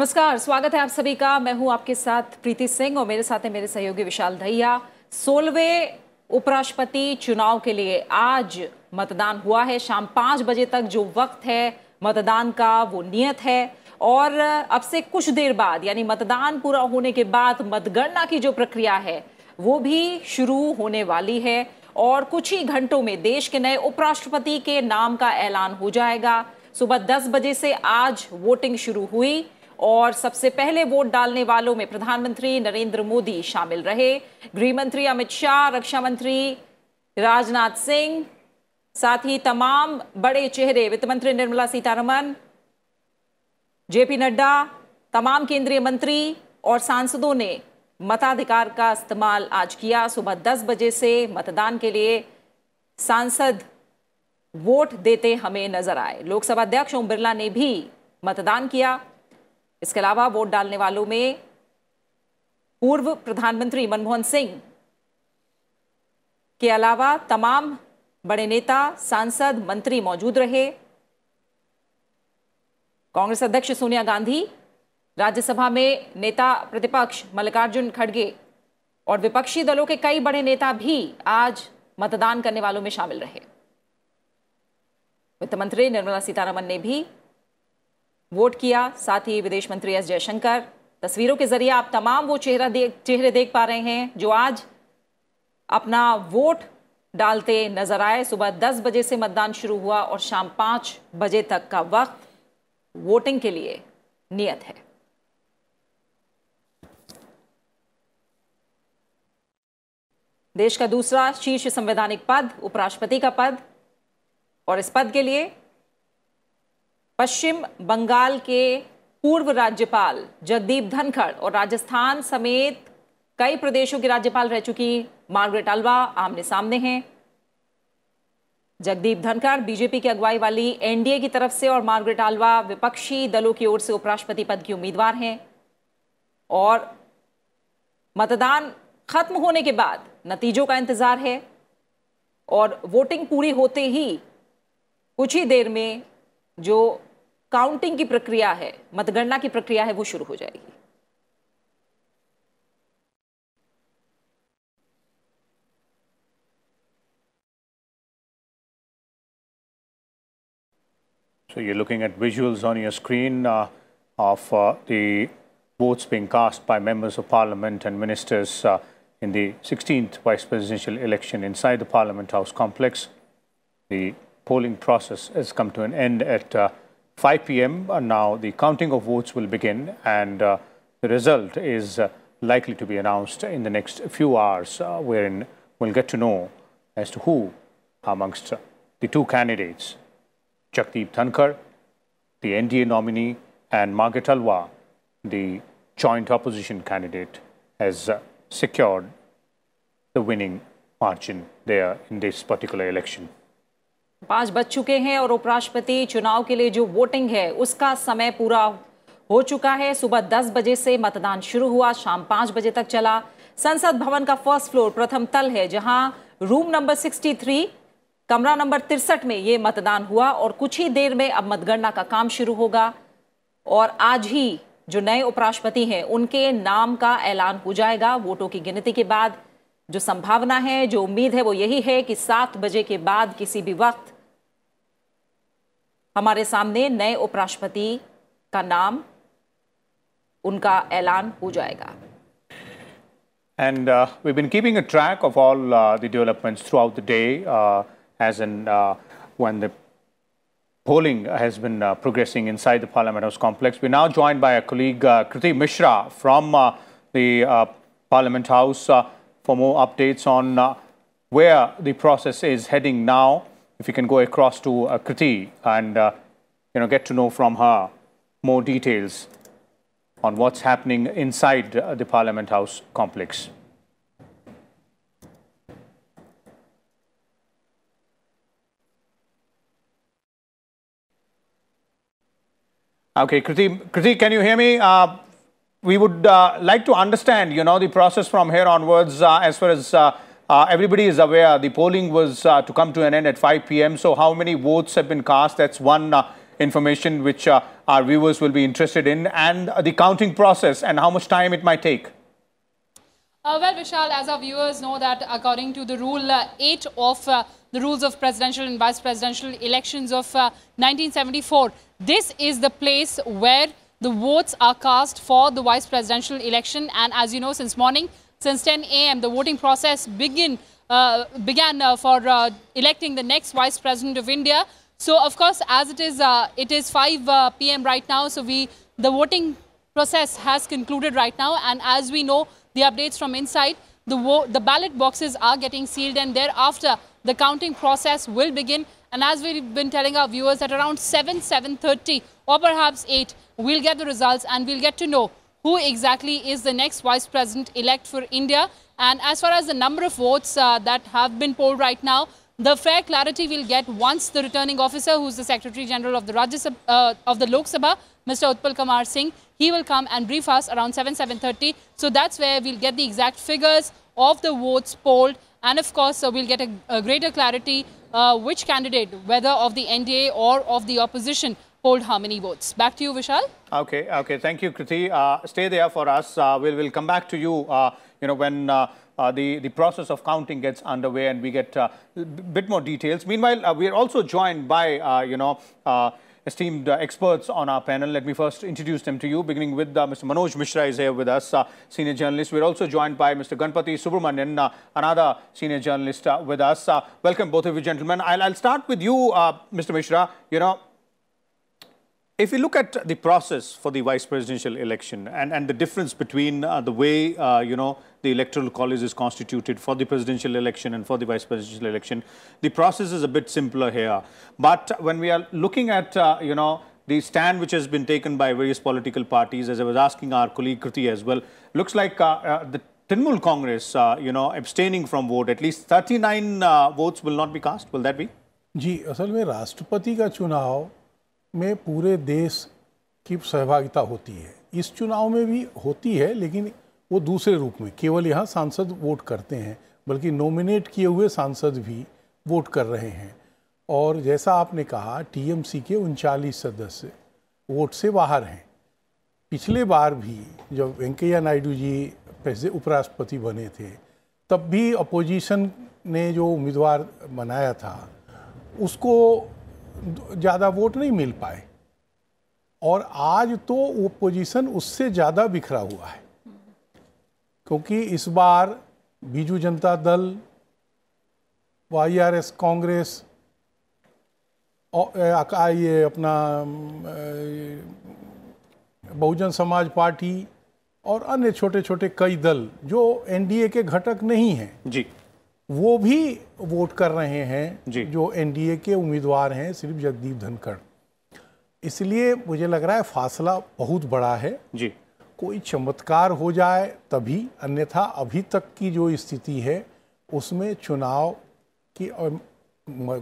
नमस्कार स्वागत है आप सभी का मैं हूं आपके साथ प्रीति सिंह और मेरे साथ है मेरे सहयोगी विशाल दहिया सोलवे उपराष्ट्रपति चुनाव के लिए आज मतदान हुआ है शाम पाँच बजे तक जो वक्त है मतदान का वो नियत है और अब से कुछ देर बाद यानी मतदान पूरा होने के बाद मतगणना की जो प्रक्रिया है वो भी शुरू होने वाली है और कुछ ही घंटों में देश के नए उपराष्ट्रपति के नाम का ऐलान हो जाएगा सुबह 10 बजे से आज वोटिंग शुरू हुई और सबसे पहले वोट डालने वालों में प्रधानमंत्री नरेंद्र मोदी शामिल रहे गृहमंत्री अमित शाह रक्षा मंत्री राजनाथ सिंह साथ ही तमाम बड़े चेहरे वित्त मंत्री निर्मला सीतारमन जेपी नड्डा तमाम केंद्रीय मंत्री और सांसदों ने मताधिकार का इस्तेमाल आज किया सुबह 10 बजे से मतदान के लिए सांसद वोट देते हमें नजर आए लोकसभा अध्यक्ष ओम बिरला ने भी मतदान किया इसके अलावा वोट डालने वालों में पूर्व प्रधानमंत्री मनमोहन सिंह के अलावा तमाम बड़े नेता सांसद मंत्री मौजूद रहे कांग्रेस अध्यक्ष सोनिया गांधी राज्यसभा में नेता प्रतिपक्ष मल्लिकार्जुन खड़गे और विपक्षी दलों के कई बड़े नेता भी आज मतदान करने वालों में शामिल रहे वित्त मंत्री निर्मला सीतारमन ने भी वोट किया साथ ही विदेश मंत्री एस जयशंकर तस्वीरों के जरिए आप तमाम वो चेहरा देख चेहरे देख पा रहे हैं जो आज अपना वोट डालते नजर आए सुबह 10 बजे से मतदान शुरू हुआ और शाम 5 बजे तक का वक्त वोटिंग के लिए नियत है देश का दूसरा शीर्ष संवैधानिक पद उपराष्ट्रपति का पद और इस पद के लिए पश्चिम बंगाल के पूर्व राज्यपाल जगदीप धनखड़ और राजस्थान समेत कई प्रदेशों की राज्यपाल रह चुकी मार्गरेट अल्वा आमने सामने हैं जगदीप धनखड़ बीजेपी की अगुवाई वाली एनडीए की तरफ से और मार्गरेट अल्वा विपक्षी दलों की ओर से उपराष्ट्रपति पद की उम्मीदवार हैं और मतदान खत्म होने के बाद नतीजों का इंतजार है और वोटिंग पूरी होते ही कुछ ही देर में जो काउंटिंग की प्रक्रिया है मतगणना की प्रक्रिया है वो शुरू हो जाएगी So you're looking at visuals on your screen uh, of uh, the votes being cast by members of parliament and ministers uh, in the 16th vice presidential election inside the Parliament House complex. The polling process has come to an end at uh, 5 p.m. now the counting of votes will begin and uh, the result is uh, likely to be announced in the next few hours uh, wherein we'll get to know as to who amongst the two candidates, Jagdeep Thankar, the NDA nominee and Margaret Alwa, the joint opposition candidate, has uh, secured the winning margin there in this particular election. पांच बज चुके हैं और उपराष्ट्रपति चुनाव के लिए जो वोटिंग है उसका समय पूरा हो चुका है सुबह दस बजे से मतदान शुरू हुआ शाम पांच बजे तक चला संसद भवन का फर्स्ट फ्लोर प्रथम तल है जहां रूम नंबर 63 कमरा नंबर तिरसठ में ये मतदान हुआ और कुछ ही देर में अब मतगणना का काम शुरू होगा और आज ही जो नए उपराष्ट्रपति हैं उनके नाम का ऐलान हो जाएगा वोटों की गिनती के बाद जो संभावना है जो उम्मीद है वो यही है कि सात बजे के बाद किसी भी वक्त हमारे सामने नए उपराष्ट्रपति का नाम उनका ऐलान हो जाएगा and we been keeping a track of all the developments throughout the day as and when the polling has been progressing inside the Parliament House complex we now joined by a colleague Kriti Mishra from the Parliament House for more updates on uh, where the process is heading now. If you can go across to uh, Kriti and uh, you know get to know from her more details on what's happening inside uh, the Parliament House complex. Okay, Kriti, Kriti, can you hear me? Uh, we would uh, like to understand, you know, the process from here onwards uh, as far as uh, uh everybody is aware, the polling was uh, to come to an end at 5 p.m. So how many votes have been cast? That's one uh, information which our viewers will be interested in and the counting process and how much time it might take. well, Vishal, as our viewers know that according to the Rule 8 of the Rules of Presidential and Vice Presidential Elections of 1974, this is the place where the votes are cast for the vice presidential election. And as you know, since morning, since 10 a.m., the voting process begin, uh, began uh, for uh, electing the next vice president of India. So, of course, as it is, uh, it is 5 uh, p.m. right now. So, we the voting process has concluded right now. And as we know, the updates from inside, the, the ballot boxes are getting sealed and thereafter the counting process will begin and as we've been telling our viewers, at around 7, 7.30 or perhaps 8, we'll get the results and we'll get to know who exactly is the next vice president-elect for India. And as far as the number of votes uh, that have been polled right now, the fair clarity we'll get once the returning officer, who's the Secretary General of the Rajya Sabha, uh, of the Lok Sabha, Mr. Utpal Kumar Singh, he will come and brief us around 7, 7.30. So that's where we'll get the exact figures of the votes polled. And of course, uh, we'll get a, a greater clarity uh, which candidate, whether of the NDA or of the opposition, polled how many votes. Back to you, Vishal. Okay, okay. Thank you, Kriti. Uh, stay there for us. Uh, we'll, we'll come back to you, uh, you know, when uh, uh, the, the process of counting gets underway and we get a bit more details. Meanwhile, we're also joined by, you know, esteemed uh, experts on our panel. Let me first introduce them to you, beginning with uh, Mr. Manoj Mishra is here with us, uh, senior journalist. We're also joined by Mr. Ganpati Subramanian, another senior journalist with us. welcome, both of you gentlemen. I'll, I'll start with you, Mr. Mishra. You know, if you look at the process for the vice presidential election and, and the difference between uh, the way, uh, you know, the electoral college is constituted for the presidential election and for the vice presidential election. The process is a bit simpler here. But when we are looking at, uh, you know, the stand which has been taken by various political parties, as I was asking our colleague Kriti as well, looks like uh, uh, the Tinmul Congress, uh, you know, abstaining from vote. At least 39 uh, votes will not be cast. Will that be? जी असल में राष्ट्रपति का चुनाव में पूरे देश की सहभागिता होती है इस चुनाव में भी होती है लेकिन वो दूसरे रूप में केवल यहाँ सांसद वोट करते हैं बल्कि नॉमिनेट किए हुए सांसद भी वोट कर रहे हैं और जैसा आपने कहा टीएमसी के उनचालीस सदस्य वोट से बाहर हैं पिछले बार भी जब वेंकैया नायडू जी पैसे उपराष्ट्रपति बने थे तब भी अपोजिशन ने जो उम्मीदवार बनाया था उसको ज़्यादा वोट नहीं मिल पाए और आज तो अपोजिशन उससे ज़्यादा बिखरा हुआ है क्योंकि इस बार बीजू जनता दल वाई आर एस कांग्रेस ये अपना बहुजन समाज पार्टी और अन्य छोटे छोटे कई दल जो एनडीए के घटक नहीं हैं जी वो भी वोट कर रहे हैं जी जो एनडीए के उम्मीदवार हैं सिर्फ जगदीप धनखड़ इसलिए मुझे लग रहा है फासला बहुत बड़ा है जी कोई चमत्कार हो जाए तभी अन्यथा अभी तक की जो स्थिति है उसमें चुनाव की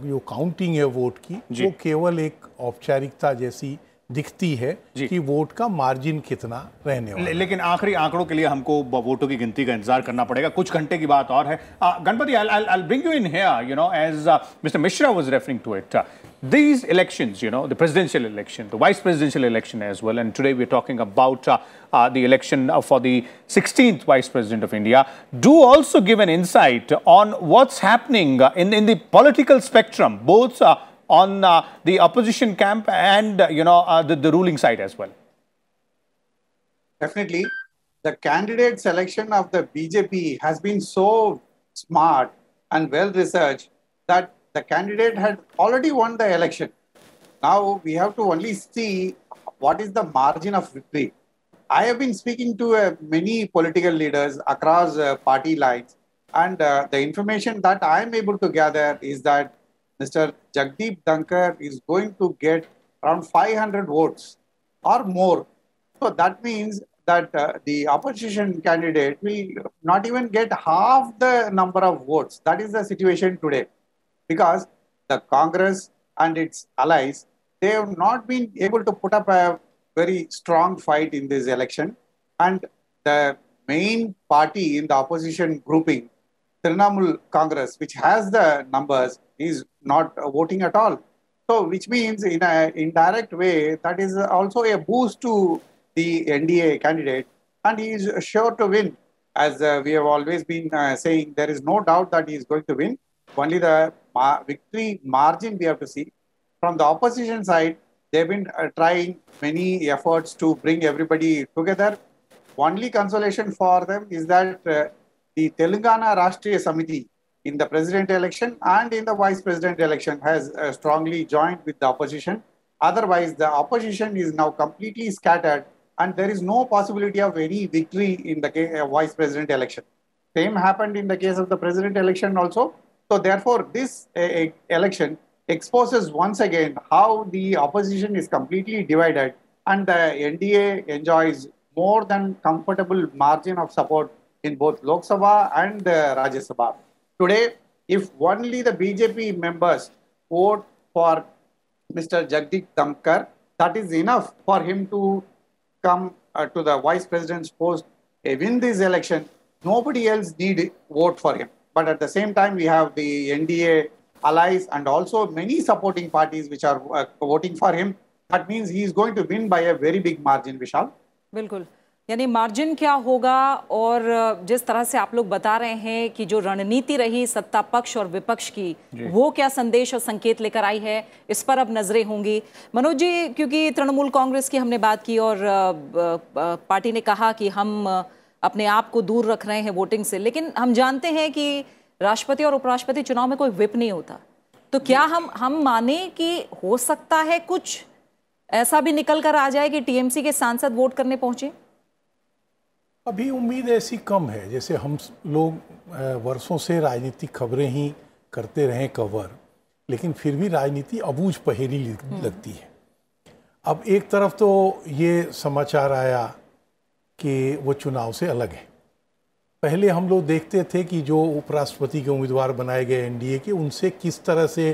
जो काउंटिंग है वोट की वो केवल एक औपचारिकता जैसी दिखती है कि वोट का मार्जिन कितना रहने वाला ले, लेकिन आखिरी आंकड़ों के लिए हमको वोटों की गिनती का इंतजार करना पड़ेगा कुछ घंटे की बात और है Ganapati I bring you in here you know as mister Mishra was referring to it these elections, you know, the presidential election, the vice presidential election as well, and today we're talking about uh, uh, the election for the 16th vice president of India, do also give an insight on what's happening in, in the political spectrum, both uh, on uh, the opposition camp and, uh, you know, uh, the, the ruling side as well? Definitely. The candidate selection of the BJP has been so smart and well researched that the candidate had already won the election. Now we have to only see what is the margin of victory. I have been speaking to uh, many political leaders across uh, party lines, and uh, the information that I am able to gather is that Mr. Jagdeep Dhankar is going to get around 500 votes or more. So that means that uh, the opposition candidate will not even get half the number of votes. That is the situation today. Because the Congress and its allies, they have not been able to put up a very strong fight in this election. And the main party in the opposition grouping, Trinamul Congress, which has the numbers, is not voting at all. So, which means in an indirect way, that is also a boost to the NDA candidate, and he is sure to win. As uh, we have always been uh, saying, there is no doubt that he is going to win. Only the victory margin we have to see. From the opposition side, they've been uh, trying many efforts to bring everybody together. Only consolation for them is that uh, the Telangana Rashtriya Samiti, in the president election and in the vice president election has uh, strongly joined with the opposition. Otherwise, the opposition is now completely scattered and there is no possibility of any victory in the uh, vice president election. Same happened in the case of the president election also. So therefore, this uh, election exposes once again how the opposition is completely divided and the NDA enjoys more than comfortable margin of support in both Lok Sabha and uh, Rajya Sabha. Today, if only the BJP members vote for Mr. Jagdeep Damkar, that is enough for him to come uh, to the vice president's post, uh, win this election. Nobody else need vote for him. But at the same time, we have the NDA allies and also many supporting parties which are uh, voting for him. That means he is going to win by a very big margin, Vishal. Absolutely. यानी margin क्या होगा और जिस तरह से आप लोग बता रहे हैं कि जो रणनीति रही सत्ता पक्ष और विपक्ष की वो क्या संदेश और संकेत लेकर आई है इस पर अब नजरें होंगी मनोज जी क्योंकि तृणमूल कांग्रेस की हमने बात की और पार्टी ने कहा कि हम अपने आप को दूर रख रहे हैं वोटिंग से लेकिन हम जानते हैं कि राष्ट्रपति और उपराष्ट्रपति चुनाव में कोई विप नहीं होता तो क्या हम हम माने कि हो सकता है कुछ ऐसा भी निकल कर आ जाए कि टीएमसी के सांसद वोट करने पहुंचे अभी उम्मीद ऐसी कम है जैसे हम लोग वर्षों से राजनीतिक खबरें ही करते रहे कवर लेकिन फिर भी राजनीति अबूझ पहेली हम्म। लगती है अब एक तरफ तो ये समाचार आया कि वो चुनाव से अलग है पहले हम लोग देखते थे कि जो उपराष्ट्रपति के उम्मीदवार बनाए गए एनडीए के उनसे किस तरह से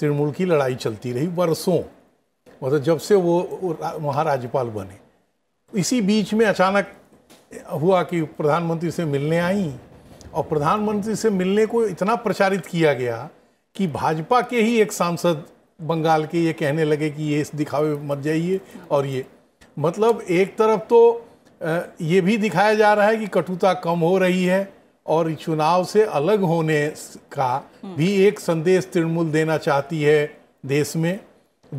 तृणमूल की लड़ाई चलती रही वर्षों मतलब जब से वो वहाँ राज्यपाल बने इसी बीच में अचानक हुआ कि प्रधानमंत्री से मिलने आई और प्रधानमंत्री से मिलने को इतना प्रचारित किया गया कि भाजपा के ही एक सांसद बंगाल के ये कहने लगे कि ये इस दिखावे मत जाइए और ये मतलब एक तरफ तो ये भी दिखाया जा रहा है कि कटुता कम हो रही है और चुनाव से अलग होने का भी एक संदेश तृणमूल देना चाहती है देश में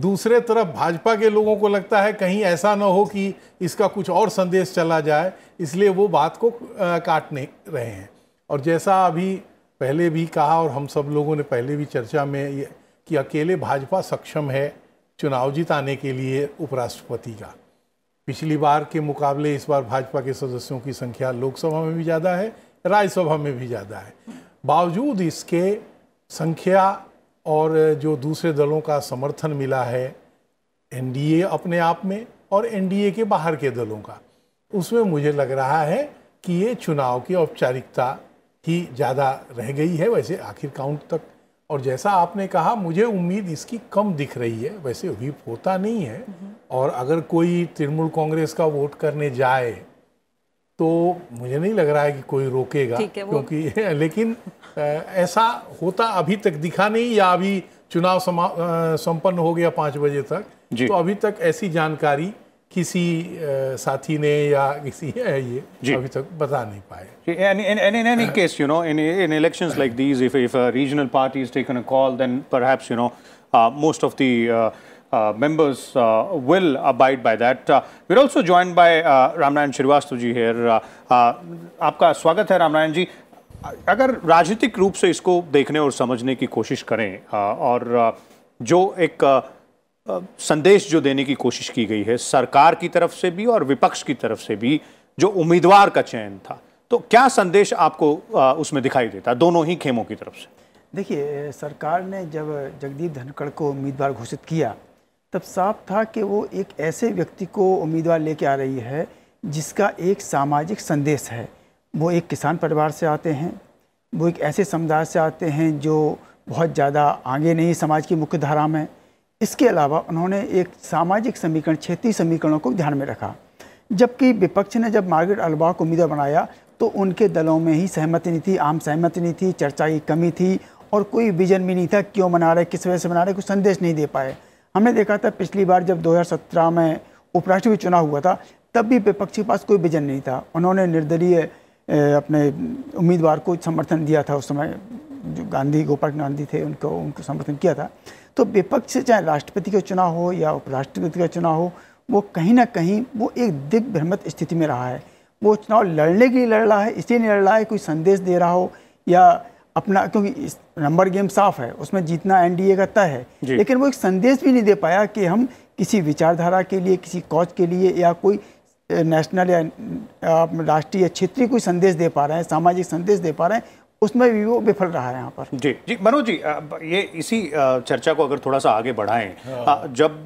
दूसरे तरफ भाजपा के लोगों को लगता है कहीं ऐसा ना हो कि इसका कुछ और संदेश चला जाए इसलिए वो बात को काटने रहे हैं और जैसा अभी पहले भी कहा और हम सब लोगों ने पहले भी चर्चा में ये कि अकेले भाजपा सक्षम है चुनाव जिताने के लिए उपराष्ट्रपति का पिछली बार के मुकाबले इस बार भाजपा के सदस्यों की संख्या लोकसभा में भी ज़्यादा है राज्यसभा में भी ज़्यादा है बावजूद इसके संख्या और जो दूसरे दलों का समर्थन मिला है एनडीए अपने आप में और एनडीए के बाहर के दलों का उसमें मुझे लग रहा है कि ये चुनाव की औपचारिकता ही ज़्यादा रह गई है वैसे आखिर काउंट तक और जैसा आपने कहा मुझे उम्मीद इसकी कम दिख रही है वैसे व्हीप होता नहीं है हम्म। और अगर कोई तृणमूल कांग्रेस का वोट करने जाए तो मुझे नहीं लग रहा है कि कोई रोकेगा क्योंकि लेकिन ऐसा होता अभी तक दिखा नहीं या अभी चुनाव संपन्न हो गया पाँच बजे तक तो अभी तक ऐसी जानकारी किसी साथी ने या किसी ये अभी तक बता नहीं पाए and in, and in any case you know in in elections like these if if a regional party is taken a call then perhaps you know uh, most of the uh, Uh, members uh, will abide by that. Uh, we're also joined by uh, Ramnayan Srivastava ji here. आपका स्वागत है रामनायन जी अगर राजनीतिक रूप से इसको देखने और समझने की कोशिश करें और जो एक संदेश जो देने की कोशिश की गई है सरकार की तरफ से भी और विपक्ष की तरफ से भी जो उम्मीदवार का चयन था तो क्या संदेश आपको उसमें दिखाई देता दोनों ही खेमों की तरफ से देखिए सरकार ने जब जगदीप धनखड़ को उम्मीदवार घोषित किया तब साफ था कि वो एक ऐसे व्यक्ति को उम्मीदवार लेके आ रही है जिसका एक सामाजिक संदेश है वो एक किसान परिवार से आते हैं वो एक ऐसे समुदाय से आते हैं जो बहुत ज़्यादा आगे नहीं समाज की मुख्य धारा में इसके अलावा उन्होंने एक सामाजिक समीकरण क्षेत्रीय समीकरणों को ध्यान में रखा जबकि विपक्ष ने जब मार्गेट अलवा को उम्मीदवार बनाया तो उनके दलों में ही सहमति नहीं थी आम सहमति नहीं थी चर्चा की कमी थी और कोई विजन भी नहीं था क्यों मना रहे किस वजह से मना रहे कुछ संदेश नहीं दे पाए हमने देखा था पिछली बार जब 2017 में उपराष्ट्रपति चुनाव हुआ था तब भी विपक्ष के पास कोई विजन नहीं था उन्होंने निर्दलीय अपने उम्मीदवार को समर्थन दिया था उस समय जो गांधी गोपाल गांधी थे उनको उनको समर्थन किया था तो विपक्ष चाहे राष्ट्रपति का चुनाव हो या उपराष्ट्रपति का चुनाव हो वो कहीं ना कहीं वो एक दिग्भ्रमित स्थिति में रहा है वो चुनाव लड़ने के लिए लड़ रहा है इसलिए नहीं लड़ रहा है कोई संदेश दे रहा हो या अपना क्योंकि नंबर गेम साफ है उसमें जीतना एनडीए का तय है लेकिन वो एक संदेश भी नहीं दे पाया कि हम किसी विचारधारा के लिए किसी कॉज के लिए या कोई नेशनल या राष्ट्रीय या क्षेत्रीय कोई संदेश दे पा रहे हैं सामाजिक संदेश दे पा रहे हैं उसमें भी वो विफल रहा है यहाँ पर जी जी मनोज जी ये इसी चर्चा को अगर थोड़ा सा आगे बढ़ाएं हाँ। जब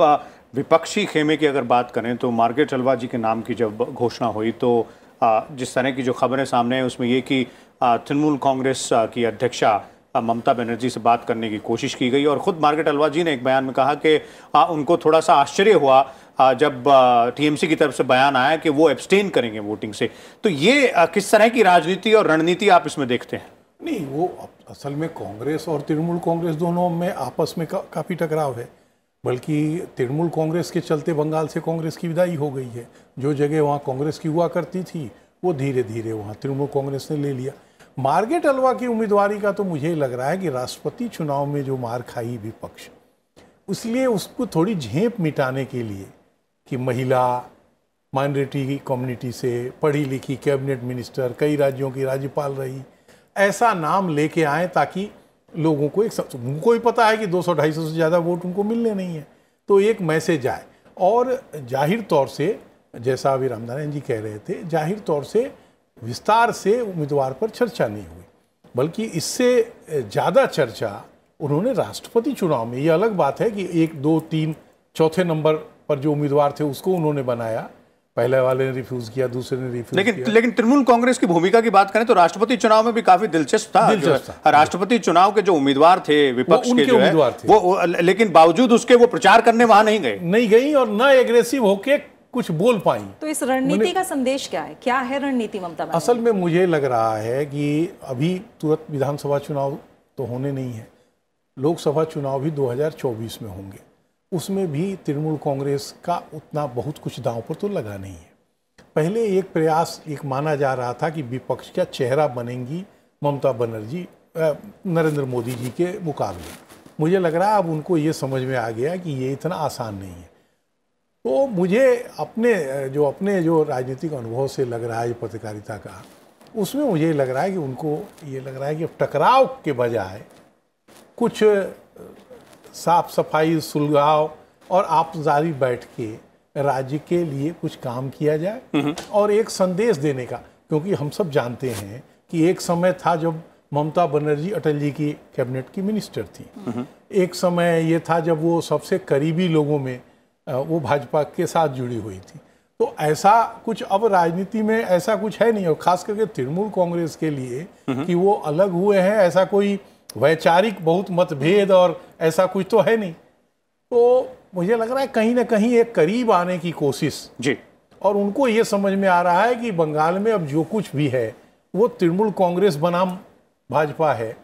विपक्षी खेमे की अगर बात करें तो मार्केट अलवा जी के नाम की जब घोषणा हुई तो जिस तरह की जो खबरें सामने हैं उसमें ये कि तृणमूल कांग्रेस की अध्यक्षा ममता बनर्जी से बात करने की कोशिश की गई और ख़ुद मार्केट अलवा जी ने एक बयान में कहा कि उनको थोड़ा सा आश्चर्य हुआ जब टीएमसी की तरफ से बयान आया कि वो एब्सटेन करेंगे वोटिंग से तो ये किस तरह की राजनीति और रणनीति आप इसमें देखते हैं नहीं वो असल में कांग्रेस और तृणमूल कांग्रेस दोनों में आपस में का, काफ़ी टकराव है बल्कि तृणमूल कांग्रेस के चलते बंगाल से कांग्रेस की विदाई हो गई है जो जगह वहाँ कांग्रेस की हुआ करती थी वो धीरे धीरे वहाँ तृणमूल कांग्रेस ने ले लिया मार्गेट अलवा की उम्मीदवारी का तो मुझे लग रहा है कि राष्ट्रपति चुनाव में जो मार खाई विपक्ष इसलिए उसको थोड़ी झेप मिटाने के लिए कि महिला माइनॉरिटी कम्युनिटी से पढ़ी लिखी कैबिनेट मिनिस्टर कई राज्यों की राज्यपाल रही ऐसा नाम लेके आए ताकि लोगों को एक उनको ही पता है कि 200 सौ से ज़्यादा वोट उनको मिलने नहीं है तो एक मैसेज आए और जाहिर तौर से जैसा अभी रामनारायण जी कह रहे थे जाहिर तौर से विस्तार से उम्मीदवार पर चर्चा नहीं हुई बल्कि इससे ज़्यादा चर्चा उन्होंने राष्ट्रपति चुनाव में ये अलग बात है कि एक दो तीन चौथे नंबर पर जो उम्मीदवार थे उसको उन्होंने बनाया पहले वाले ने रिफ्यूज किया दूसरे ने रिफ्यूज लेकिन किया। लेकिन तृणमूल कांग्रेस की भूमिका की बात करें तो राष्ट्रपति चुनाव में भी काफी दिलचस्प था, था। हाँ, राष्ट्रपति चुनाव के जो उम्मीदवार थे विपक्ष के उम्मीदवार थे। वो लेकिन बावजूद उसके वो प्रचार करने वहां नहीं गए नहीं गई और न एग्रेसिव होके कुछ बोल पाई तो इस रणनीति का संदेश क्या है क्या है रणनीति ममता असल में मुझे लग रहा है कि अभी तुरंत विधानसभा चुनाव तो होने नहीं है लोकसभा चुनाव भी 2024 में होंगे उसमें भी तृणमूल कांग्रेस का उतना बहुत कुछ दांव पर तो लगा नहीं है पहले एक प्रयास एक माना जा रहा था कि विपक्ष का चेहरा बनेंगी ममता बनर्जी नरेंद्र मोदी जी के मुकाबले मुझे लग रहा है अब उनको ये समझ में आ गया कि ये इतना आसान नहीं है तो मुझे अपने जो अपने जो राजनीतिक अनुभव से लग रहा है पत्रकारिता का उसमें मुझे लग रहा है कि उनको ये लग रहा है कि टकराव के बजाय कुछ साफ सफाई सुलगाव और आपजारी बैठ के राज्य के लिए कुछ काम किया जाए हम्म। और एक संदेश देने का क्योंकि हम सब जानते हैं कि एक समय था जब ममता बनर्जी अटल जी की कैबिनेट की मिनिस्टर थी हम्म। एक समय ये था जब वो सबसे करीबी लोगों में वो भाजपा के साथ जुड़ी हुई थी तो ऐसा कुछ अब राजनीति में ऐसा कुछ है नहीं और खास करके तृणमूल कांग्रेस के लिए हम्म। कि वो अलग हुए हैं ऐसा कोई वैचारिक बहुत मतभेद और ऐसा कुछ तो है नहीं तो मुझे लग रहा है कहीं ना कहीं एक करीब आने की कोशिश जी और उनको ये समझ में आ रहा है कि बंगाल में अब जो कुछ भी है वो तृणमूल कांग्रेस बनाम भाजपा है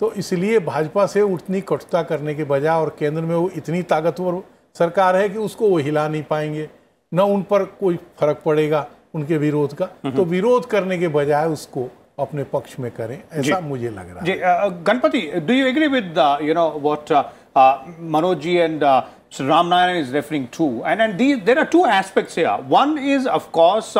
तो इसलिए भाजपा से उतनी कटुता करने के बजाय और केंद्र में वो इतनी ताकतवर सरकार है कि उसको वो हिला नहीं पाएंगे न उन पर कोई फर्क पड़ेगा उनके विरोध का तो विरोध करने के बजाय उसको अपने पक्ष में करें ऐसा मुझे लग रहा है Ganapati do you agree with you know what Manoj ji and Ramnarayan is referring to and there are two aspects here one is of course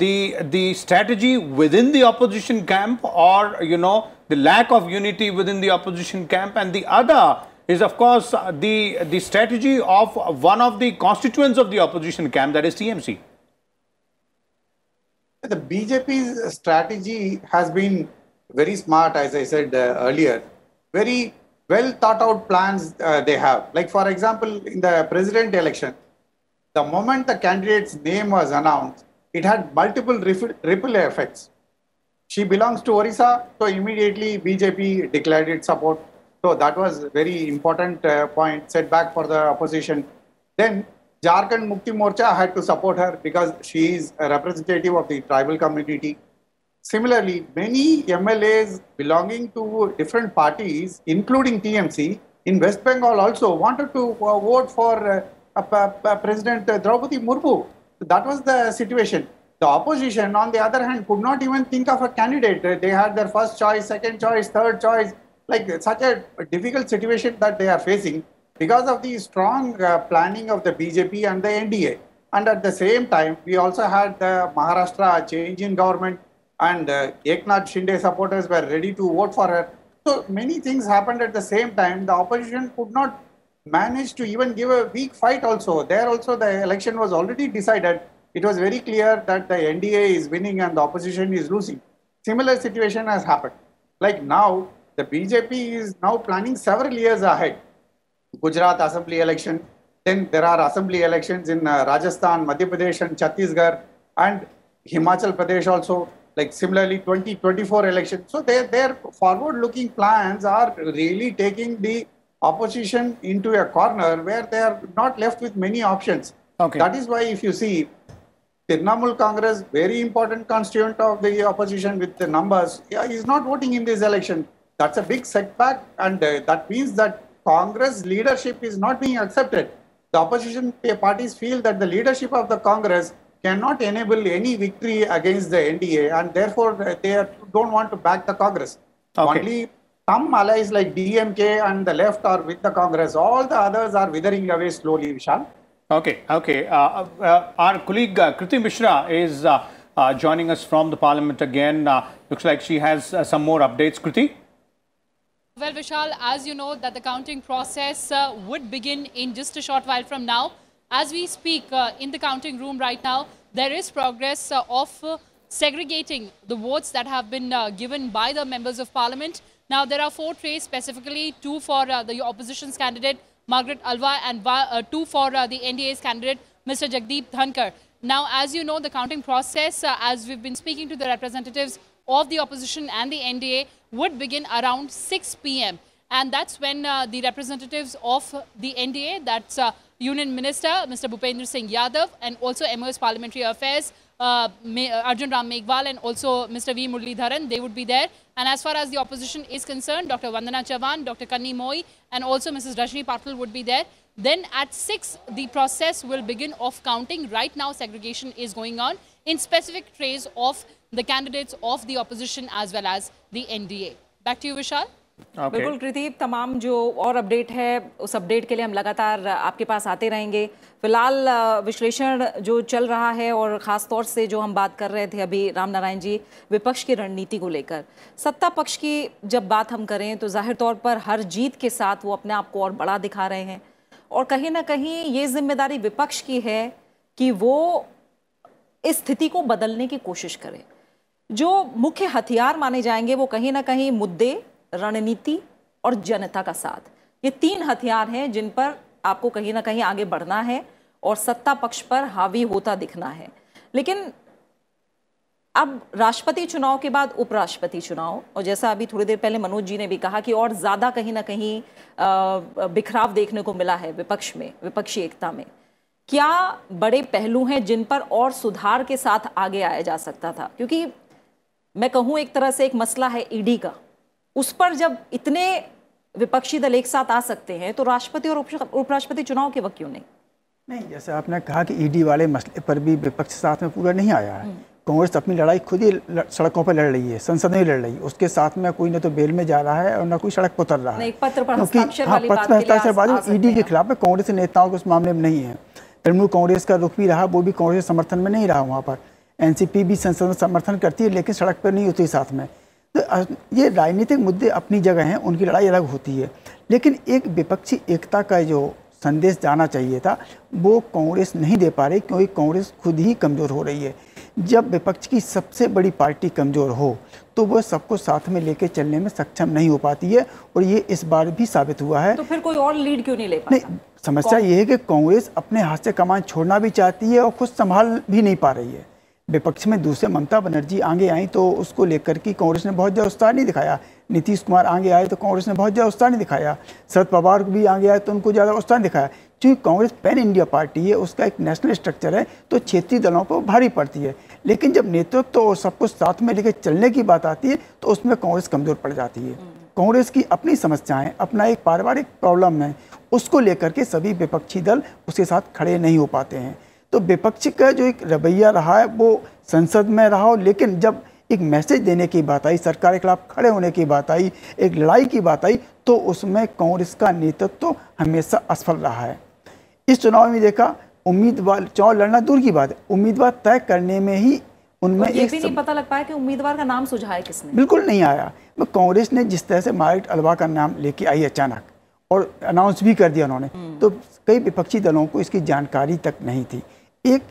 the strategy within the opposition camp or you know the lack of unity within the opposition camp and the other is of course the the strategy of one of the constituents of the opposition camp, that is TMC. The BJP's strategy has been very smart, as I said uh, earlier, very well thought out plans uh, they have. Like, for example, in the president election, the moment the candidate's name was announced, it had multiple ripple effects. She belongs to Orissa, so immediately BJP declared its support so that was a very important uh, point, setback for the opposition. Then Jharkhand Mukti Morcha had to support her because she is a representative of the tribal community. Similarly, many MLAs belonging to different parties, including TMC, in West Bengal also wanted to uh, vote for uh, uh, uh President uh, Draupadi Murmu. That was the situation. The opposition, on the other hand, could not even think of a candidate. They had their first choice, second choice, third choice, like such a difficult situation that they are facing because of the strong uh, planning of the BJP and the NDA. And at the same time, we also had the Maharashtra change in government and uh, Eknath Shinde supporters were ready to vote for her. So many things happened at the same time. The opposition could not manage to even give a weak fight also. There also the election was already decided. It was very clear that the NDA is winning and the opposition is losing. Similar situation has happened. Like now, the BJP is now planning several years ahead. Gujarat assembly election, then there are assembly elections in uh, Rajasthan, Madhya Pradesh, and Chhattisgarh, and Himachal Pradesh also. Like similarly, 2024 election. So their their forward-looking plans are really taking the opposition into a corner where they are not left with many options. Okay. That is why if you see Tirnamool Congress, very important constituent of the opposition with the numbers, is not voting in this election. That's a big setback, and uh, that means that Congress leadership is not being accepted. The opposition parties feel that the leadership of the Congress cannot enable any victory against the NDA, and therefore uh, they are, don't want to back the Congress. Okay. Only some allies like DMK and the left are with the Congress. All the others are withering away slowly, Vishal. Okay, okay. Uh, uh, our colleague uh, Kriti Mishra is uh, uh, joining us from the parliament again. Uh, looks like she has some more updates. Kriti? Well, Vishal, as you know, that the counting process uh, would begin in just a short while from now. As we speak uh, in the counting room right now, there is progress uh, of uh, segregating the votes that have been uh, given by the members of parliament. Now, there are four trays specifically, two for uh, the opposition's candidate, Margaret Alva, and two for the NDA's candidate, Mr. Jagdeep Dhankar. Now, as you know, the counting process, as we've been speaking to the representatives of the opposition and the NDA would begin around 6 p.m. And that's when uh, the representatives of the NDA, that's uh, Union Minister Mr. Bhupendra Singh Yadav and also MOS Parliamentary Affairs, uh, uh Arjun Ram Meghwal and also Mr. V. Murli Dharan, they would be there. And as far as the opposition is concerned, Dr. Vandana Chavan, Dr. Kanni Moy and also Mrs. Rajni Patil would be there. Then at 6, the process will begin of counting. Right now, segregation is going on in specific trays of the candidates of the opposition as well as the NDA. Back to you, Vishal. Okay. बिल्कुल कृदीप तमाम जो और update है उस update के लिए हम लगातार आपके पास आते रहेंगे फिलहाल विश्लेषण जो चल रहा है और ख़ास तौर से जो हम बात कर रहे थे अभी राम नारायण जी विपक्ष की रणनीति को लेकर सत्ता पक्ष की जब बात हम करें तो जाहिर तौर पर हर जीत के साथ वो अपने आप को और बड़ा दिखा रहे हैं और कहीं ना कहीं ये जिम्मेदारी विपक्ष की है कि वो इस स्थिति को बदलने की कोशिश करें जो मुख्य हथियार माने जाएंगे वो कहीं ना कहीं मुद्दे रणनीति और जनता का साथ ये तीन हथियार हैं जिन पर आपको कहीं ना कहीं आगे बढ़ना है और सत्ता पक्ष पर हावी होता दिखना है लेकिन अब राष्ट्रपति चुनाव के बाद उपराष्ट्रपति चुनाव और जैसा अभी थोड़ी देर पहले मनोज जी ने भी कहा कि और ज़्यादा कहीं ना कहीं बिखराव देखने को मिला है विपक्ष में विपक्षी एकता में क्या बड़े पहलू हैं जिन पर और सुधार के साथ आगे आया जा सकता था क्योंकि मैं कहूँ एक तरह से एक मसला है ईडी e का उस पर जब इतने विपक्षी दल एक साथ आ सकते हैं तो राष्ट्रपति और उपराष्ट्रपति चुनाव के वक्त क्यों नहीं नहीं जैसे आपने कहा कि ईडी e वाले मसले पर भी विपक्ष साथ में पूरा नहीं आया है हम्म। कांग्रेस अपनी लड़ाई खुद ही सड़कों पर लड़ रही है संसद में लड़ रही है उसके साथ में कोई ना तो बेल में जा रहा है और ना कोई सड़क पर उतर रहा है पत्र पर हस्ताक्षर हाँ, बाद ईडी e के खिलाफ में कांग्रेस नेताओं के उस मामले में नहीं है तृणमूल कांग्रेस का रुख भी रहा वो भी कांग्रेस समर्थन में नहीं रहा वहाँ पर एनसीपी भी संसद में समर्थन करती है लेकिन सड़क पर नहीं होती साथ में तो ये राजनीतिक मुद्दे अपनी जगह हैं उनकी लड़ाई अलग होती है लेकिन एक विपक्षी एकता का जो संदेश जाना चाहिए था वो कांग्रेस नहीं दे पा रही क्योंकि कांग्रेस खुद ही कमज़ोर हो रही है जब विपक्ष की सबसे बड़ी पार्टी कमज़ोर हो तो वह सबको साथ में लेके चलने में सक्षम नहीं हो पाती है और ये इस बार भी साबित हुआ है तो फिर कोई और लीड क्यों नहीं ले पाता? नहीं समस्या ये है कि कांग्रेस अपने हाथ से कमान छोड़ना भी चाहती है और खुद संभाल भी नहीं पा रही है विपक्ष में दूसरे ममता बनर्जी आगे आई तो उसको लेकर के कांग्रेस ने बहुत ज़्यादा उत्साह नहीं दिखाया नीतीश कुमार आगे आए तो कांग्रेस ने बहुत ज़्यादा उत्साह नहीं दिखाया शरद पवार भी आगे आए तो उनको ज़्यादा उत्साह दिखाया क्योंकि कांग्रेस पैन इंडिया पार्टी है उसका एक नेशनल स्ट्रक्चर है तो क्षेत्रीय दलों पर भारी पड़ती है लेकिन जब नेतृत्व तो और सब कुछ साथ में लेकर चलने की बात आती है तो उसमें कांग्रेस कमज़ोर पड़ जाती है कांग्रेस की अपनी समस्याएं अपना एक पारिवारिक प्रॉब्लम है उसको लेकर के सभी विपक्षी दल उसके साथ खड़े नहीं हो पाते हैं तो विपक्ष का जो एक रवैया रहा है वो संसद में रहा हो लेकिन जब एक मैसेज देने की बात आई सरकार के खिलाफ खड़े होने की बात आई एक लड़ाई की बात आई तो उसमें कांग्रेस का नेतृत्व तो हमेशा असफल रहा है इस चुनाव में देखा उम्मीदवार चुनाव लड़ना दूर की बात है उम्मीदवार तय करने में ही उनमें ये भी नहीं पता लग पाया कि उम्मीदवार का नाम सुझाया किसने बिल्कुल नहीं आया कांग्रेस ने जिस तरह से मार्ट अलवा का नाम लेके आई अचानक और अनाउंस भी कर दिया उन्होंने हम्म। तो कई विपक्षी दलों को इसकी जानकारी तक नहीं थी एक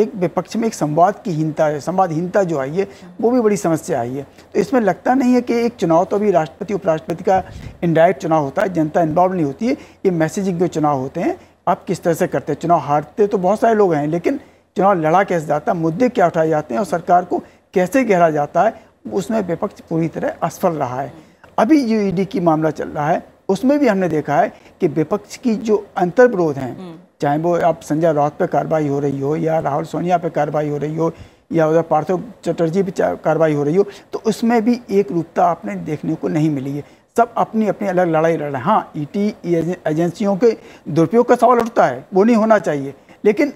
एक विपक्ष में एक संवाद की हीनता है संवादहीनता जो आई है वो भी बड़ी समस्या आई है तो इसमें लगता नहीं है कि एक चुनाव तो अभी राष्ट्रपति उपराष्ट्रपति का इनडायरेक्ट चुनाव होता है जनता इन्वॉल्व नहीं होती है ये मैसेजिंग जो चुनाव होते हैं आप किस तरह से करते हैं चुनाव हारते तो बहुत सारे लोग हैं लेकिन चुनाव लड़ा कैसे जाता है मुद्दे क्या उठाए जाते हैं और सरकार को कैसे गहरा जाता है उसमें विपक्ष पूरी तरह असफल रहा है अभी जो यूईडी e की मामला चल रहा है उसमें भी हमने देखा है कि विपक्ष की जो अंतर्विरोध हैं हम्म। चाहे वो आप संजय राउत पे कार्रवाई हो रही हो या राहुल सोनिया पे कार्रवाई हो रही हो या उधर पार्थो चटर्जी पर कार्रवाई हो रही हो तो उसमें भी एक रूपता आपने देखने को नहीं मिली है सब अपनी अपनी अलग लड़ाई लड़ रहे हैं हाँ ई e टी एजेंसियों के दुरुपयोग का सवाल उठता है वो नहीं होना चाहिए लेकिन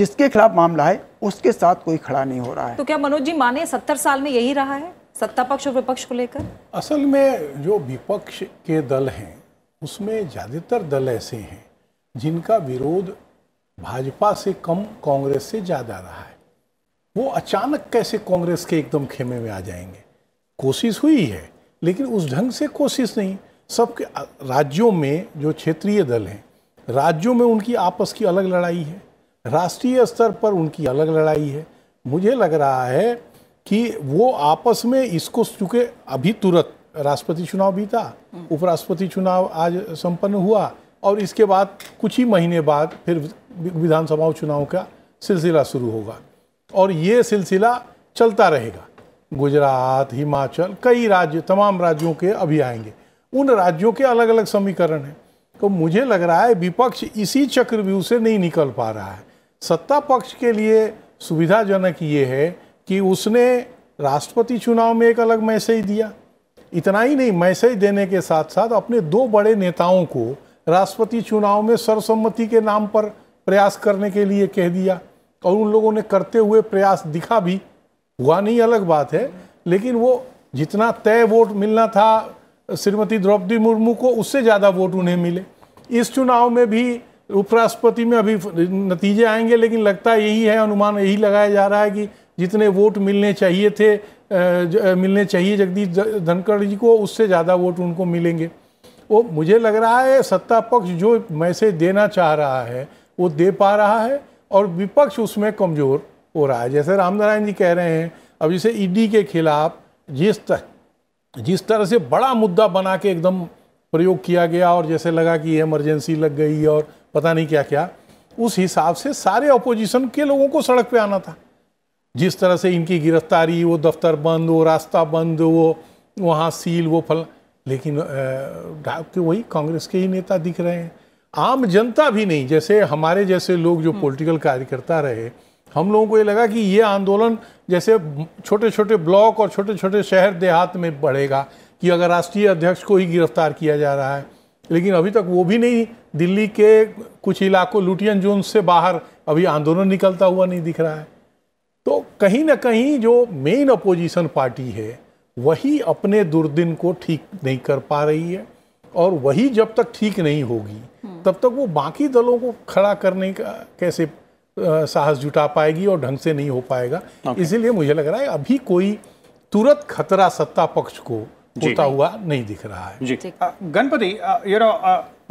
जिसके खिलाफ मामला है उसके साथ कोई खड़ा नहीं हो रहा है तो क्या मनोज जी माने सत्तर साल में यही रहा है सत्ता पक्ष और विपक्ष को लेकर असल में जो विपक्ष के दल हैं उसमें ज़्यादातर दल ऐसे हैं जिनका विरोध भाजपा से कम कांग्रेस से ज़्यादा रहा है वो अचानक कैसे कांग्रेस के एकदम खेमे में आ जाएंगे कोशिश हुई है लेकिन उस ढंग से कोशिश नहीं सबके राज्यों में जो क्षेत्रीय दल हैं राज्यों में उनकी आपस की अलग लड़ाई है राष्ट्रीय स्तर पर उनकी अलग लड़ाई है मुझे लग रहा है कि वो आपस में इसको चूँकि अभी तुरंत राष्ट्रपति चुनाव भी था हम्म। उपराष्ट्रपति चुनाव आज संपन्न हुआ और इसके बाद कुछ ही महीने बाद फिर विधानसभा चुनाव का सिलसिला शुरू होगा और ये सिलसिला चलता रहेगा गुजरात हिमाचल कई राज्य तमाम राज्यों के अभी आएंगे उन राज्यों के अलग अलग समीकरण हैं तो मुझे लग रहा है विपक्ष इसी चक्रव्यूह से नहीं निकल पा रहा है सत्ता पक्ष के लिए सुविधाजनक ये है कि उसने राष्ट्रपति चुनाव में एक अलग मैसेज दिया इतना ही नहीं मैसेज देने के साथ साथ अपने दो बड़े नेताओं को राष्ट्रपति चुनाव में सर्वसम्मति के नाम पर प्रयास करने के लिए कह दिया और उन लोगों ने करते हुए प्रयास दिखा भी हुआ नहीं अलग बात है लेकिन वो जितना तय वोट मिलना था श्रीमती द्रौपदी मुर्मू को उससे ज़्यादा वोट उन्हें मिले इस चुनाव में भी उपराष्ट्रपति में अभी नतीजे आएंगे लेकिन लगता यही है अनुमान यही लगाया जा रहा है कि जितने वोट मिलने चाहिए थे मिलने चाहिए जगदीश धनखड़ जी को उससे ज़्यादा वोट उनको मिलेंगे वो मुझे लग रहा है सत्ता पक्ष जो मैसेज देना चाह रहा है वो दे पा रहा है और विपक्ष उसमें कमज़ोर हो रहा है जैसे रामनारायण जी कह रहे हैं अब जैसे ईडी के खिलाफ जिस तरह जिस तरह से बड़ा मुद्दा बना के एकदम प्रयोग किया गया और जैसे लगा कि इमरजेंसी लग गई और पता नहीं क्या क्या उस हिसाब से सारे अपोजिशन के लोगों को सड़क पे आना था जिस तरह से इनकी गिरफ्तारी वो दफ्तर बंद वो रास्ता बंद वो वहाँ सील वो फल लेकिन के वही कांग्रेस के ही नेता दिख रहे हैं आम जनता भी नहीं जैसे हमारे जैसे लोग जो हम्म। पॉलिटिकल कार्यकर्ता रहे हम लोगों को ये लगा कि ये आंदोलन जैसे छोटे छोटे ब्लॉक और छोटे छोटे शहर देहात में बढ़ेगा कि अगर राष्ट्रीय अध्यक्ष को ही गिरफ्तार किया जा रहा है लेकिन अभी तक वो भी नहीं दिल्ली के कुछ इलाकों लुटियन जोन से बाहर अभी आंदोलन निकलता हुआ नहीं दिख रहा है तो कहीं ना कहीं जो मेन अपोजिशन पार्टी है वही अपने दुर्दिन को ठीक नहीं कर पा रही है और वही जब तक ठीक नहीं होगी तब तक वो बाकी दलों को खड़ा करने का कैसे साहस जुटा पाएगी और ढंग से नहीं हो पाएगा okay. इसीलिए मुझे लग रहा है अभी कोई तुरंत खतरा सत्ता पक्ष को होता हुआ नहीं दिख रहा है Ganapati you know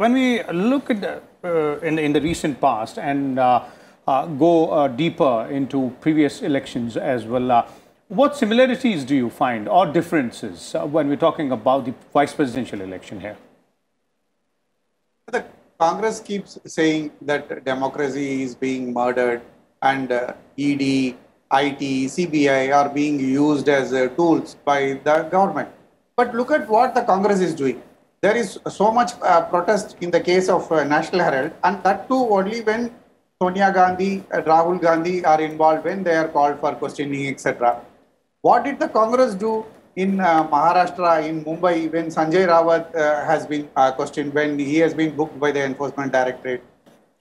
when we look in in the recent past and go deeper into previous elections as well What similarities do you find or differences uh, when we're talking about the vice presidential election here? The Congress keeps saying that democracy is being murdered and uh, ED, IT, CBI are being used as uh, tools by the government. But look at what the Congress is doing. There is so much uh, protest in the case of uh, National Herald, and that too only when Sonia Gandhi, uh, Rahul Gandhi are involved when they are called for questioning, etc. What did the Congress do in uh, Maharashtra, in Mumbai, when Sanjay Rawat uh, has been uh, questioned, when he has been booked by the Enforcement Directorate.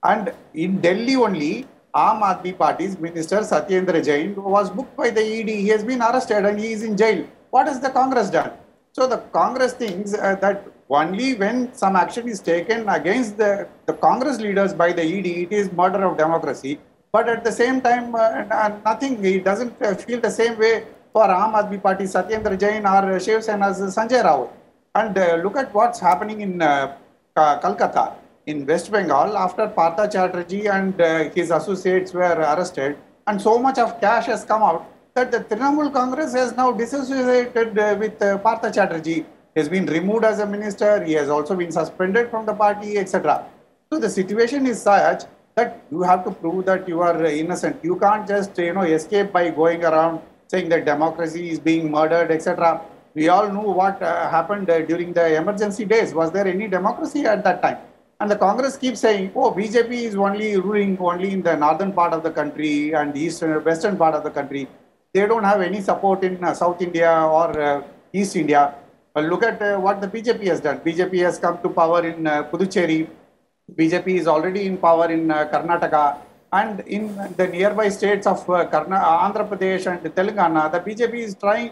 And in Delhi only, Aam Aadmi Party's Minister Satyendra Jain was booked by the ED. He has been arrested and he is in jail. What has the Congress done? So the Congress thinks uh, that only when some action is taken against the, the Congress leaders by the ED, it is murder of democracy. But at the same time, uh, nothing, he doesn't uh, feel the same way for Aam Aadmi Party Satyendra Jain or Shiv Sena's Sanjay Rao, And uh, look at what's happening in uh, in West Bengal, after Partha Chatterjee and uh, his associates were arrested, and so much of cash has come out that the Trinamool Congress has now disassociated uh, with uh, Partha Chatterjee. He has been removed as a minister, he has also been suspended from the party, etc. So the situation is such that you have to prove that you are innocent. You can't just you know escape by going around saying that democracy is being murdered, etc. We all know what uh, happened uh, during the emergency days. Was there any democracy at that time? And the Congress keeps saying, oh, BJP is only ruling only in the northern part of the country and the eastern, western part of the country. They don't have any support in uh, South India or uh, East India. But look at uh, what the BJP has done. BJP has come to power in uh, Puducherry. BJP is already in power in Karnataka. And in the nearby states of uh, uh, Andhra Pradesh and Telangana, the BJP is trying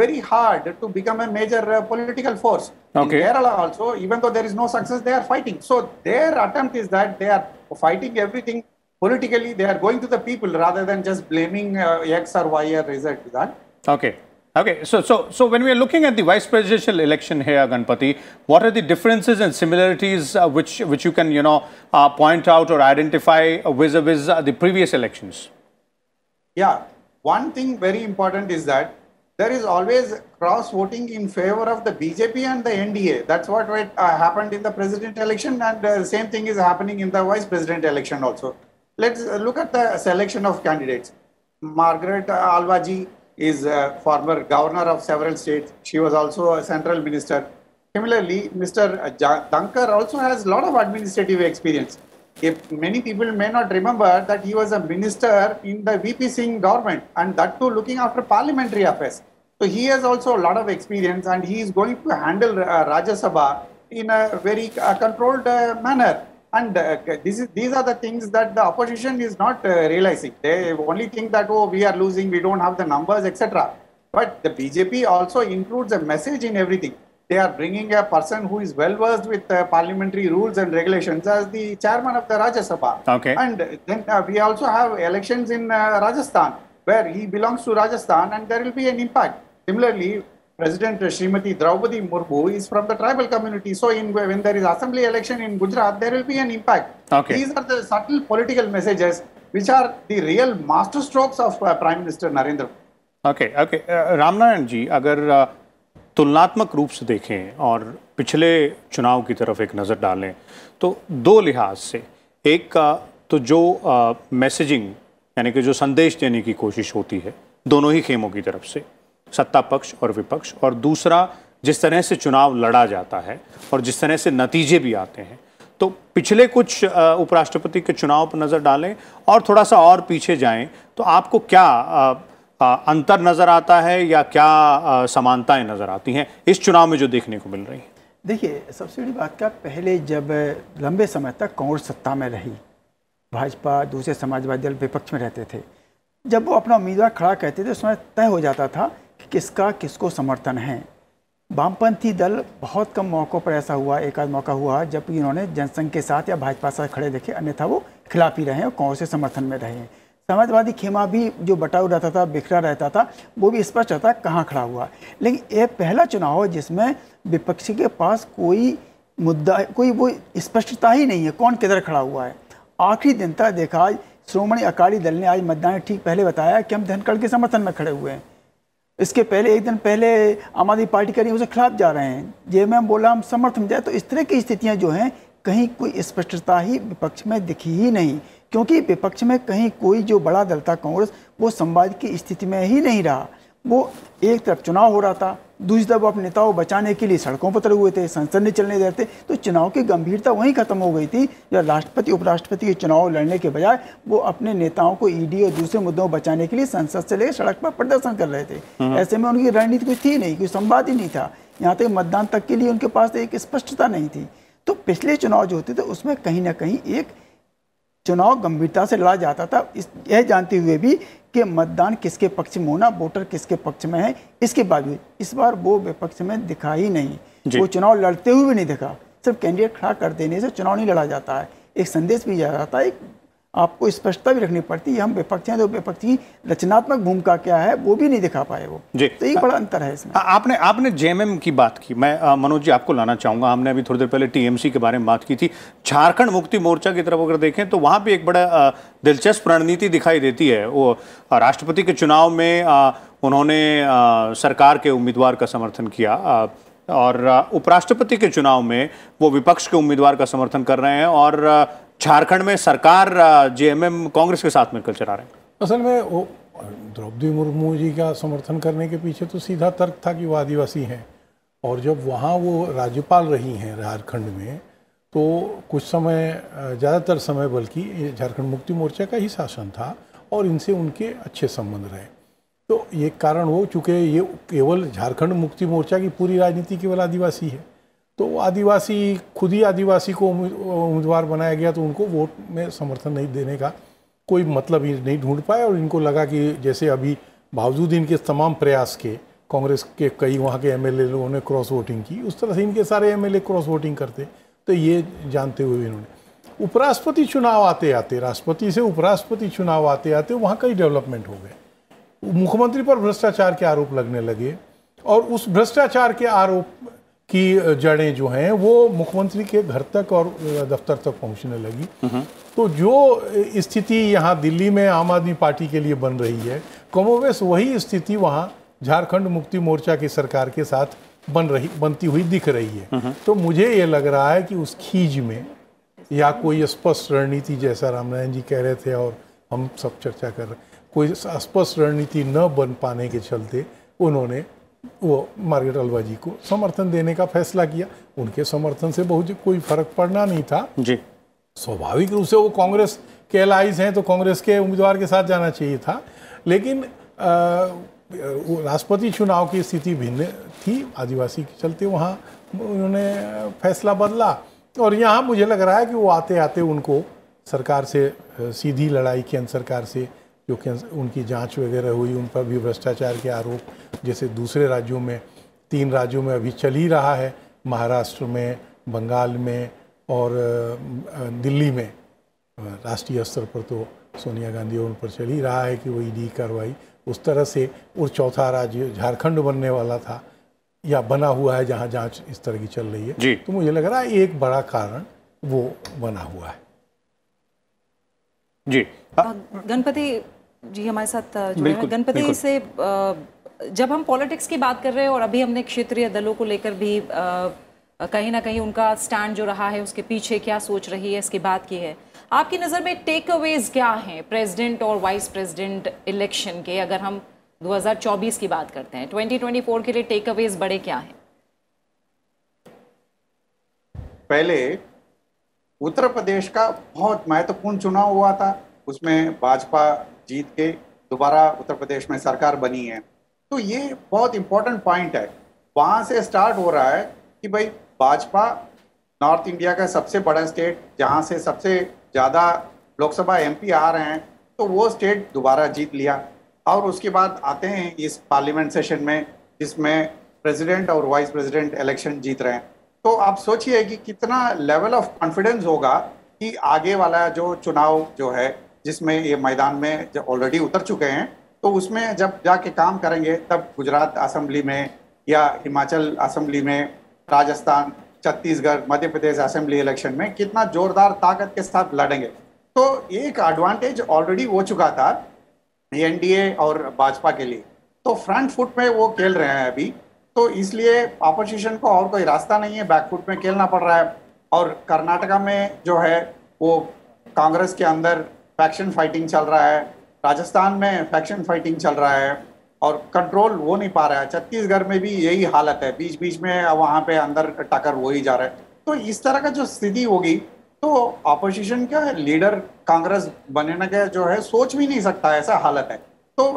very hard to become a major uh, political force. Okay. In Kerala also, even though there is no success, they are fighting. So their attempt is that they are fighting everything politically. They are going to the people rather than just blaming uh, X or Y or Z. That. Okay. Okay, so so so when we are looking at the vice presidential election here, Ganpati, what are the differences and similarities uh, which which you can you know uh, point out or identify vis-a-vis -vis, uh, the previous elections? Yeah, one thing very important is that there is always cross voting in favor of the BJP and the NDA. That's what uh, happened in the president election, and the uh, same thing is happening in the vice president election also. Let's look at the selection of candidates. Margaret Alvaji is a former governor of several states. She was also a central minister. Similarly, Mr. Dankar also has a lot of administrative experience. If many people may not remember that he was a minister in the VP Singh government and that too looking after parliamentary affairs. So he has also a lot of experience and he is going to handle uh, Rajya Sabha in a very uh, controlled uh, manner. And uh, this is, these are the things that the opposition is not uh, realizing. They only think that, oh, we are losing, we don't have the numbers, etc. But the BJP also includes a message in everything. They are bringing a person who is well versed with uh, parliamentary rules and regulations as the chairman of the Rajya Sabha. Okay. And then uh, we also have elections in uh, Rajasthan, where he belongs to Rajasthan, and there will be an impact. Similarly, President Shrimati Draupadi Murmu is from the tribal community. So in, when there is assembly election in Gujarat, there will be an impact. Okay. These are the subtle political messages which are the real masterstrokes of uh, Prime Minister Narendra. Okay, okay. Uh, Ramnayan ji, अगर uh, तुलनात्मक रूप से देखें और पिछले चुनाव की तरफ एक नज़र डालें तो दो लिहाज से एक का तो जो मैसेजिंग यानी कि जो संदेश देने की कोशिश होती है दोनों ही खेमों की तरफ से सत्ता पक्ष और विपक्ष और दूसरा जिस तरह से चुनाव लड़ा जाता है और जिस तरह से नतीजे भी आते हैं तो पिछले कुछ उपराष्ट्रपति के चुनाव पर नज़र डालें और थोड़ा सा और पीछे जाएं तो आपको क्या अंतर नज़र आता है या क्या समानताएं नज़र आती हैं इस चुनाव में जो देखने को मिल रही हैं देखिए सबसे बड़ी बात का पहले जब लंबे समय तक कांग्रेस सत्ता में रही भाजपा दूसरे समाजवादी दल विपक्ष में रहते थे जब वो अपना उम्मीदवार खड़ा कहते थे उस समय तय हो जाता था किसका किसको समर्थन है वामपंथी दल बहुत कम मौक़ों पर ऐसा हुआ एक आध मौका हुआ जबकि इन्होंने जनसंघ के साथ या भाजपा साथ खड़े देखे अन्यथा वो खिलाफ ही रहे और कांग्रेस के समर्थन में रहे समाजवादी खेमा भी जो बटाऊ रहता था बिखरा रहता था वो भी स्पष्ट रहता कहाँ खड़ा हुआ लेकिन ये पहला चुनाव जिसमें विपक्षी के पास कोई मुद्दा कोई वो स्पष्टता ही नहीं है कौन किधर खड़ा हुआ है आखिरी दिन तक देखा श्रोमणी अकाली दल ने आज मतदान ठीक पहले बताया कि हम धनखड़ के समर्थन में खड़े हुए हैं इसके पहले एक दिन पहले आम आदमी पार्टी के उसके खिलाफ जा रहे हैं ये मैं बोला हम समर्थ में जाए तो इस तरह की स्थितियाँ जो हैं कहीं कोई स्पष्टता ही विपक्ष में दिखी ही नहीं क्योंकि विपक्ष में कहीं कोई जो बड़ा दल था कांग्रेस वो संवाद की स्थिति में ही नहीं रहा वो एक तरफ चुनाव हो रहा था दूसरी तरफ अपने नेताओं को बचाने के लिए सड़कों पर उतरे हुए थे संसद नहीं चलने दे थे तो चुनाव की गंभीरता वहीं खत्म हो गई थी जब राष्ट्रपति उपराष्ट्रपति के चुनाव लड़ने के बजाय वो अपने नेताओं को ईडी और दूसरे मुद्दों को बचाने के लिए संसद से लेकर सड़क पर प्रदर्शन कर रहे थे हम्म। ऐसे में उनकी रणनीति कुछ थी नहीं कोई संवाद ही नहीं था यहाँ तक मतदान तक के लिए उनके पास एक स्पष्टता नहीं थी तो पिछले चुनाव जो होते थे उसमें कहीं ना कहीं एक चुनाव गंभीरता से लड़ा जाता था इस यह जानते हुए भी कि मतदान किसके पक्ष में होना वोटर किसके पक्ष में है इसके बावजूद इस बार वो विपक्ष में दिखा ही नहीं वो चुनाव लड़ते हुए भी नहीं दिखा सिर्फ कैंडिडेट खड़ा कर देने से चुनाव नहीं लड़ा जाता है एक संदेश भी रहा था एक आपको स्पष्टता भी रखनी पड़ती है हम विपक्ष हैं तो विपक्ष की रचनात्मक भूमिका क्या है वो भी नहीं दिखा पाए वो जी तो एक बड़ा अंतर है इसमें आपने आपने जेएमएम की बात की मैं मनोज जी आपको लाना चाहूँगा हमने अभी थोड़ी देर पहले टीएमसी के बारे में बात की थी झारखंड मुक्ति मोर्चा की तरफ अगर देखें तो वहाँ भी एक बड़ा दिलचस्प रणनीति दिखाई देती है वो राष्ट्रपति के चुनाव में उन्होंने सरकार के उम्मीदवार का समर्थन किया और उपराष्ट्रपति के चुनाव में वो विपक्ष के उम्मीदवार का समर्थन कर रहे हैं और झारखंड में सरकार जेएमएम कांग्रेस के साथ मिलकर चला रहे हैं असल में वो द्रौपदी मुर्मू जी का समर्थन करने के पीछे तो सीधा तर्क था कि वो आदिवासी हैं और जब वहाँ वो राज्यपाल रही हैं झारखंड में तो कुछ समय ज़्यादातर समय बल्कि झारखंड मुक्ति मोर्चा का ही शासन था और इनसे उनके अच्छे संबंध रहे तो ये कारण हो चूँकि ये केवल झारखंड मुक्ति मोर्चा की पूरी राजनीति केवल आदिवासी है तो आदिवासी खुद ही आदिवासी को उम्मीदवार बनाया गया तो उनको वोट में समर्थन नहीं देने का कोई मतलब ही नहीं ढूंढ पाए और इनको लगा कि जैसे अभी बावजूद इनके तमाम प्रयास के कांग्रेस के कई वहाँ के एम लोगों ने क्रॉस वोटिंग की उस तरह से इनके सारे एम क्रॉस वोटिंग करते तो ये जानते हुए इन्होंने उपराष्ट्रपति चुनाव आते आते राष्ट्रपति से उपराष्ट्रपति चुनाव आते आते वहाँ कई डेवलपमेंट हो गए मुख्यमंत्री पर भ्रष्टाचार के आरोप लगने लगे और उस भ्रष्टाचार के आरोप की जड़ें जो हैं वो मुख्यमंत्री के घर तक और दफ्तर तक पहुंचने लगी तो जो स्थिति यहाँ दिल्ली में आम आदमी पार्टी के लिए बन रही है कमोवेश वही स्थिति वहाँ झारखंड मुक्ति मोर्चा की सरकार के साथ बन रही बनती हुई दिख रही है तो मुझे ये लग रहा है कि उस खीज में या कोई स्पष्ट रणनीति जैसा रामनारायण जी कह रहे थे और हम सब चर्चा कर रहे कोई स्पष्ट रणनीति न बन पाने के चलते उन्होंने वो मार्गेट अलवा जी को समर्थन देने का फैसला किया उनके समर्थन से बहुत कोई फर्क पड़ना नहीं था जी स्वाभाविक रूप से वो कांग्रेस के एलाइज हैं तो कांग्रेस के उम्मीदवार के साथ जाना चाहिए था लेकिन राष्ट्रपति चुनाव की स्थिति भिन्न थी आदिवासी के चलते वहाँ उन्होंने फैसला बदला और यहाँ मुझे लग रहा है कि वो आते आते उनको सरकार से सीधी लड़ाई केंद्र सरकार से जो उनकी जांच वगैरह हुई उन पर भी भ्रष्टाचार के आरोप जैसे दूसरे राज्यों में तीन राज्यों में अभी चल ही रहा है महाराष्ट्र में बंगाल में और दिल्ली में राष्ट्रीय स्तर पर तो सोनिया गांधी और उन पर चल ही रहा है कि वो ईडी e कार्रवाई उस तरह से और चौथा राज्य झारखंड बनने वाला था या बना हुआ है जहाँ जाँच इस तरह की चल रही है तो मुझे लग रहा है एक बड़ा कारण वो बना हुआ है जी गणपति जी हमारे साथ गणपति से आ, जब हम पॉलिटिक्स की बात कर रहे हैं और अभी हमने क्षेत्रीय दलों को लेकर भी कहीं ना कहीं उनका स्टैंड जो रहा है उसके पीछे क्या सोच रही है इसकी बात की है आपकी नज़र में टेक अवेज क्या हैं प्रेसिडेंट और वाइस प्रेसिडेंट इलेक्शन के अगर हम 2024 की बात करते हैं 2024 के लिए टेक अवेज बड़े क्या हैं पहले उत्तर प्रदेश का बहुत महत्वपूर्ण चुनाव हुआ था उसमें भाजपा जीत के दोबारा उत्तर प्रदेश में सरकार बनी है तो ये बहुत इंपॉर्टेंट पॉइंट है वहाँ से स्टार्ट हो रहा है कि भाई भाजपा नॉर्थ इंडिया का सबसे बड़ा स्टेट जहाँ से सबसे ज़्यादा लोकसभा एमपी आ रहे हैं तो वो स्टेट दोबारा जीत लिया और उसके बाद आते हैं इस पार्लियामेंट सेशन में जिसमें प्रेसिडेंट और वाइस प्रेसिडेंट इलेक्शन जीत रहे हैं तो आप सोचिए कि कितना लेवल ऑफ कॉन्फिडेंस होगा कि आगे वाला जो चुनाव जो है जिसमें ये मैदान में जो ऑलरेडी उतर चुके हैं तो उसमें जब जाके काम करेंगे तब गुजरात असम्बली में या हिमाचल असम्बली में राजस्थान छत्तीसगढ़ मध्य प्रदेश असेंबली इलेक्शन में कितना जोरदार ताकत के साथ लड़ेंगे तो एक एडवांटेज ऑलरेडी हो चुका था एन और भाजपा के लिए तो फ्रंट फुट में वो खेल रहे हैं अभी तो इसलिए अपोजिशन को और कोई रास्ता नहीं है बैक फुट में खेलना पड़ रहा है और कर्नाटका में जो है वो कांग्रेस के अंदर फैक्शन फाइटिंग चल रहा है राजस्थान में फैक्शन फाइटिंग चल रहा है और कंट्रोल हो नहीं पा रहा है छत्तीसगढ़ में भी यही हालत है बीच बीच में वहाँ पे अंदर टक्कर हो ही जा रहा है तो इस तरह का जो स्थिति होगी तो अपोजिशन का लीडर कांग्रेस बनने का जो है सोच भी नहीं सकता ऐसा हालत है तो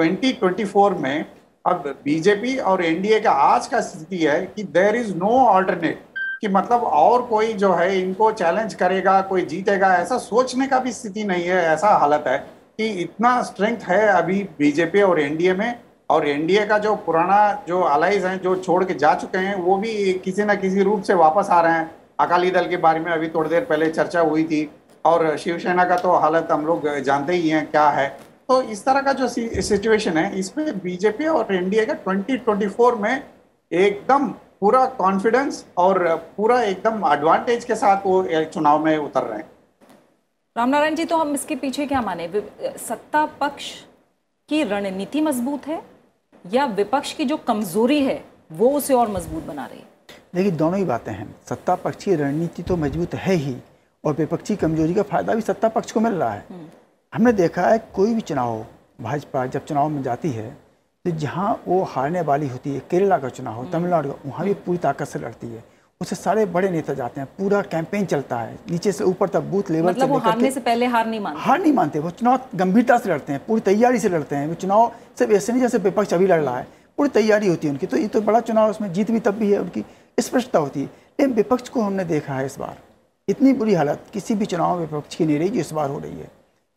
2024 में अब बीजेपी और एनडीए का आज का स्थिति है कि देर इज नो ऑल्टरनेट कि मतलब और कोई जो है इनको चैलेंज करेगा कोई जीतेगा ऐसा सोचने का भी स्थिति नहीं है ऐसा हालत है कि इतना स्ट्रेंथ है अभी बीजेपी और एनडीए में और एनडीए का जो पुराना जो अलाइज हैं जो छोड़ के जा चुके हैं वो भी किसी ना किसी रूप से वापस आ रहे हैं अकाली दल के बारे में अभी थोड़ी देर पहले चर्चा हुई थी और शिवसेना का तो हालत हम लोग जानते ही हैं क्या है तो इस तरह का जो सिचुएशन है इसमें बीजेपी और एनडीए का 2024 में एकदम पूरा कॉन्फिडेंस और पूरा एकदम एडवांटेज के साथ वो चुनाव में उतर रहे हैं रामनारायण जी तो हम इसके पीछे क्या माने सत्ता पक्ष की रणनीति मजबूत है या विपक्ष की जो कमजोरी है वो उसे और मजबूत बना रही है देखिए दोनों ही बातें हैं सत्ता पक्ष की रणनीति तो मजबूत है ही और विपक्षी कमजोरी का फायदा भी सत्ता पक्ष को मिल रहा है हम्म। हमने देखा है कोई भी चुनाव भाजपा जब चुनाव में जाती है तो जहाँ वो हारने वाली होती है केरला का चुनाव हो हम्म। तमिलनाडु का वहाँ भी पूरी ताकत से लड़ती है उससे सारे बड़े नेता जाते हैं पूरा कैंपेन चलता है नीचे से ऊपर तक बूथ लेवल मतलब वो हारने से पहले हार नहीं मानते हार नहीं मानते वो चुनाव गंभीरता से लड़ते हैं पूरी तैयारी से लड़ते हैं वो चुनाव सिर्फ ऐसे नहीं जैसे विपक्ष अभी लड़ रहा है पूरी तैयारी होती है उनकी तो ये तो बड़ा चुनाव उसमें जीत भी तब भी है उनकी स्पष्टता होती है लेकिन विपक्ष को हमने देखा है इस बार इतनी बुरी हालत किसी भी चुनाव में विपक्ष की नहीं रही जो इस बार हो रही है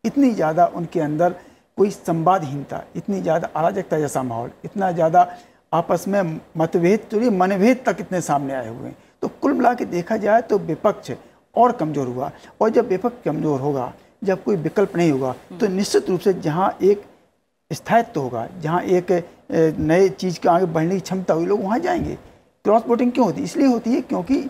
इतनी ज़्यादा उनके अंदर कोई संवादहीनता इतनी ज़्यादा अराजकता जैसा माहौल इतना ज़्यादा आपस में मतभेद तो मनभेद तक इतने सामने आए हुए हैं तो कुल मिला के देखा जाए तो विपक्ष और कमज़ोर हुआ और जब विपक्ष कमज़ोर होगा जब कोई विकल्प नहीं होगा तो हम्म। निश्चित रूप से जहाँ एक स्थायित्व तो होगा जहाँ एक नए चीज़ के आगे बढ़ने की क्षमता हुई लोग वहाँ जाएंगे क्रॉस वोटिंग क्यों होती है इसलिए होती है क्योंकि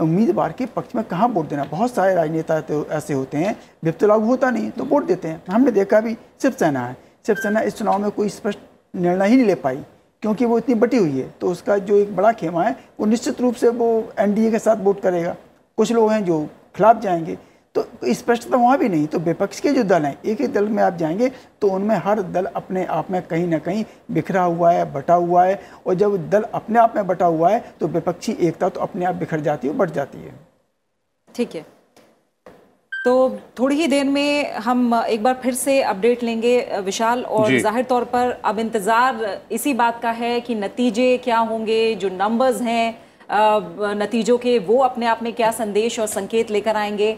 उम्मीदवार के पक्ष में कहाँ वोट देना बहुत सारे राजनेता तो ऐसे होते हैं विप्त तो लागू होता नहीं तो वोट देते हैं हमने देखा भी शिवसेना है शिवसेना इस चुनाव में कोई स्पष्ट निर्णय ही नहीं ले पाई क्योंकि वो इतनी बटी हुई है तो उसका जो एक बड़ा खेमा है वो निश्चित रूप से वो एनडीए के साथ वोट करेगा कुछ लोग हैं जो खिलाफ जाएंगे तो स्पष्टता वहाँ भी नहीं तो विपक्ष के जो दल हैं एक ही दल में आप जाएंगे तो उनमें हर दल अपने आप में कहीं ना कहीं बिखरा हुआ है बटा हुआ है और जब दल अपने आप में बटा हुआ है तो विपक्षी एकता तो अपने आप बिखर जाती है बढ़ जाती है ठीक है तो थोड़ी ही देर में हम एक बार फिर से अपडेट लेंगे विशाल और जाहिर तौर पर अब इंतज़ार इसी बात का है कि नतीजे क्या होंगे जो नंबर्स हैं नतीजों के वो अपने आप में क्या संदेश और संकेत लेकर आएंगे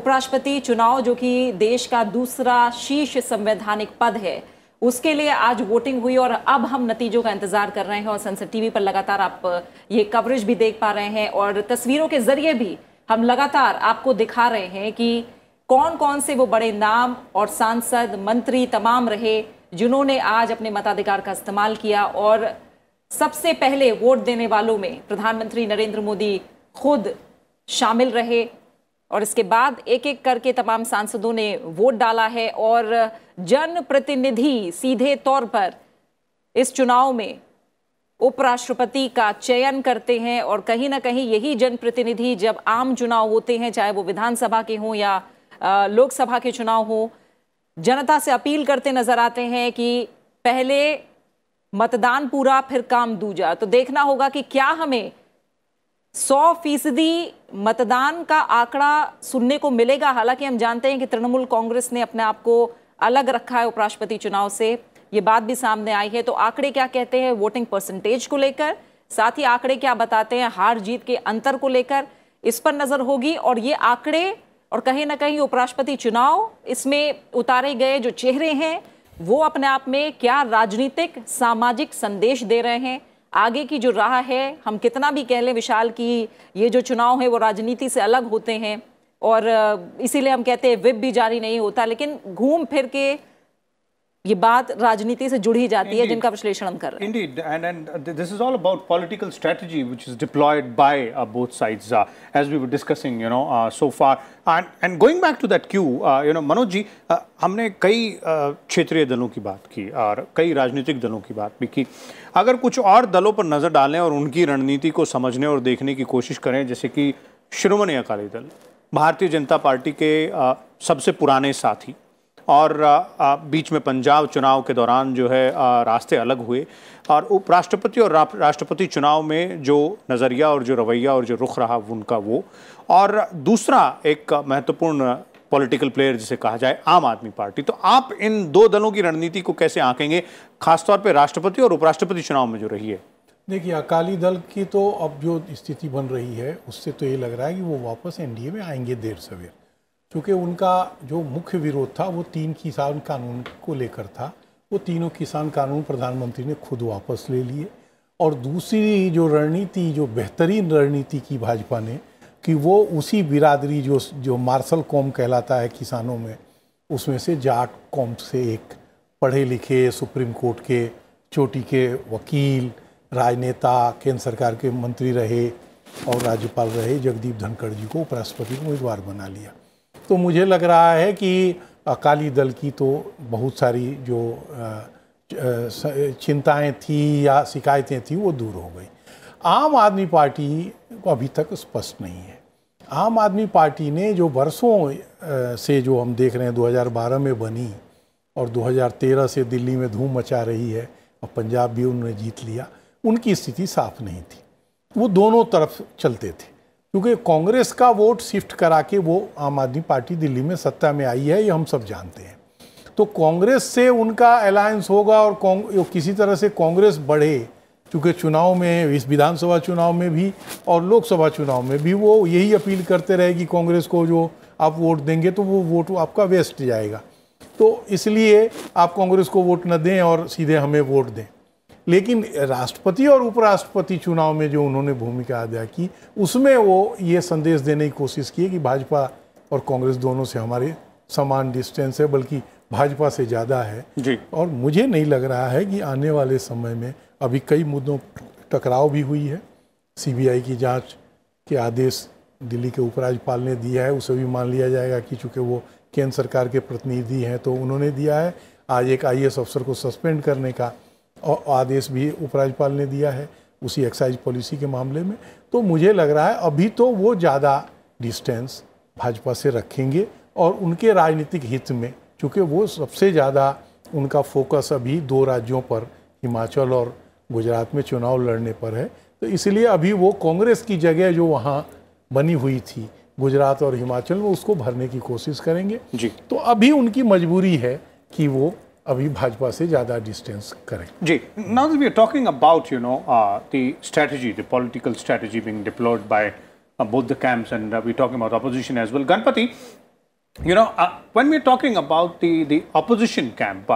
उपराष्ट्रपति चुनाव जो कि देश का दूसरा शीर्ष संवैधानिक पद है उसके लिए आज वोटिंग हुई और अब हम नतीजों का इंतजार कर रहे हैं और संसद टीवी पर लगातार आप ये कवरेज भी देख पा रहे हैं और तस्वीरों के जरिए भी हम लगातार आपको दिखा रहे हैं कि कौन कौन से वो बड़े नाम और सांसद मंत्री तमाम रहे जिन्होंने आज अपने मताधिकार का इस्तेमाल किया और सबसे पहले वोट देने वालों में प्रधानमंत्री नरेंद्र मोदी खुद शामिल रहे और इसके बाद एक एक करके तमाम सांसदों ने वोट डाला है और जनप्रतिनिधि सीधे तौर पर इस चुनाव में उपराष्ट्रपति का चयन करते हैं और कहीं ना कहीं यही जनप्रतिनिधि जब आम चुनाव होते हैं चाहे वो विधानसभा के हों या लोकसभा के चुनाव हो जनता से अपील करते नजर आते हैं कि पहले मतदान पूरा फिर काम दूजा तो देखना होगा कि क्या हमें सौ फीसदी मतदान का आंकड़ा सुनने को मिलेगा हालांकि हम जानते हैं कि तृणमूल कांग्रेस ने अपने आप को अलग रखा है उपराष्ट्रपति चुनाव से ये बात भी सामने आई है तो आंकड़े क्या कहते हैं वोटिंग परसेंटेज को लेकर साथ ही आंकड़े क्या बताते हैं हार जीत के अंतर को लेकर इस पर नजर होगी और ये आंकड़े और कहीं ना कहीं उपराष्ट्रपति चुनाव इसमें उतारे गए जो चेहरे हैं वो अपने आप में क्या राजनीतिक सामाजिक संदेश दे रहे हैं आगे की जो राह है हम कितना भी कह लें विशाल कि ये जो चुनाव है वो राजनीति से अलग होते हैं और इसीलिए हम कहते हैं विप भी जारी नहीं होता लेकिन घूम फिर के ये बात राजनीति से जुड़ी जाती Indeed. है जिनका विश्लेषण हम कर रहे हैं Indeed, and, and this is all about political strategy which is deployed by uh, both sides uh, as we were discussing, you know, uh, so far. And, and going back to that queue, uh, you know, Manoj ji, uh, हमने कई क्षेत्रीय दलों की बात की और कई राजनीतिक दलों की बात भी की अगर कुछ और दलों पर नज़र डालें और उनकी रणनीति को समझने और देखने की कोशिश करें जैसे कि शिरोमणि अकाली दल भारतीय जनता पार्टी के सबसे पुराने साथी और बीच में पंजाब चुनाव के दौरान जो है रास्ते अलग हुए और उपराष्ट्रपति और राष्ट्रपति चुनाव में जो नज़रिया और जो रवैया और जो रुख रहा उनका वो और दूसरा एक महत्वपूर्ण पॉलिटिकल प्लेयर जिसे कहा जाए आम आदमी पार्टी तो आप इन दो दलों की रणनीति को कैसे आंकेंगे खासतौर पर राष्ट्रपति और उपराष्ट्रपति चुनाव में जो रही है देखिए अकाली दल की तो अब जो स्थिति बन रही है उससे तो ये लग रहा है कि वो वापस एनडीए में आएंगे देर सवेर क्योंकि उनका जो मुख्य विरोध था वो तीन किसान कानून को लेकर था वो तीनों किसान कानून प्रधानमंत्री ने खुद वापस ले लिए और दूसरी जो रणनीति जो बेहतरीन रणनीति की भाजपा ने कि वो उसी बिरादरी जो जो मार्शल कॉम कहलाता है किसानों में उसमें से जाट कौम से एक पढ़े लिखे सुप्रीम कोर्ट के चोटी के वकील राजनेता केंद्र सरकार के मंत्री रहे और राज्यपाल रहे जगदीप धनखड़ जी को उपराष्ट्रपति उम्मीदवार बना लिया तो मुझे लग रहा है कि अकाली दल की तो बहुत सारी जो चिंताएं थी या शिकायतें थी वो दूर हो गई आम आदमी पार्टी को अभी तक स्पष्ट नहीं है आम आदमी पार्टी ने जो वर्षों से जो हम देख रहे हैं 2012 में बनी और 2013 से दिल्ली में धूम मचा रही है और पंजाब भी उन्होंने जीत लिया उनकी स्थिति साफ नहीं थी वो दोनों तरफ चलते थे क्योंकि कांग्रेस का वोट शिफ्ट करा के वो आम आदमी पार्टी दिल्ली में सत्ता में आई है ये हम सब जानते हैं तो कांग्रेस से उनका अलायंस होगा और किसी तरह से कांग्रेस बढ़े चूँकि चुनाव में इस विधानसभा चुनाव में भी और लोकसभा चुनाव में भी वो यही अपील करते रहे कि कांग्रेस को जो आप वोट देंगे तो वो वोट आपका वेस्ट जाएगा तो इसलिए आप कांग्रेस को वोट न दें और सीधे हमें वोट दें लेकिन राष्ट्रपति और उपराष्ट्रपति चुनाव में जो उन्होंने भूमिका अदा की उसमें वो ये संदेश देने की कोशिश की कि भाजपा और कांग्रेस दोनों से हमारे समान डिस्टेंस है बल्कि भाजपा से ज़्यादा है जी। और मुझे नहीं लग रहा है कि आने वाले समय में अभी कई मुद्दों टकराव भी हुई है सीबीआई की जांच के आदेश दिल्ली के उपराज्यपाल ने दिया है उसे भी मान लिया जाएगा कि चूँकि वो केंद्र सरकार के प्रतिनिधि हैं तो उन्होंने दिया है आज एक आईएएस अफसर को सस्पेंड करने का और आदेश भी उपराज्यपाल ने दिया है उसी एक्साइज पॉलिसी के मामले में तो मुझे लग रहा है अभी तो वो ज़्यादा डिस्टेंस भाजपा से रखेंगे और उनके राजनीतिक हित में चूँकि वो सबसे ज़्यादा उनका फोकस अभी दो राज्यों पर हिमाचल और गुजरात में चुनाव लड़ने पर है तो इसलिए अभी वो कांग्रेस की जगह जो वहाँ बनी हुई थी गुजरात और हिमाचल में उसको भरने की कोशिश करेंगे जी तो अभी उनकी मजबूरी है कि वो Now that we are talking about जी now uh, the we are talking about you know the both the camps and uh, we're talking about opposition as well. Ganpati, you know, uh, when we're talking about the, the opposition camp,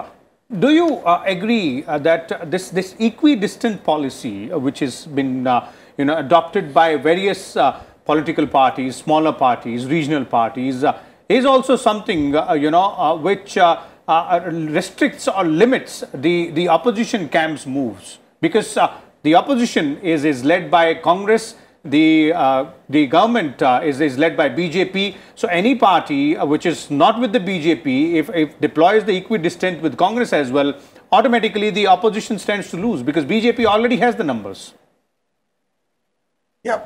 do you agree that this, this equidistant policy, which has been, you know, adopted by various political parties, smaller parties, regional parties, is also something, you know, which uh, uh, restricts or limits the, the opposition camp's moves because uh, the opposition is, is led by Congress, the, uh, the government uh, is, is led by BJP. So any party which is not with the BJP, if, if deploys the equidistant with Congress as well, automatically the opposition stands to lose because BJP already has the numbers. Yeah,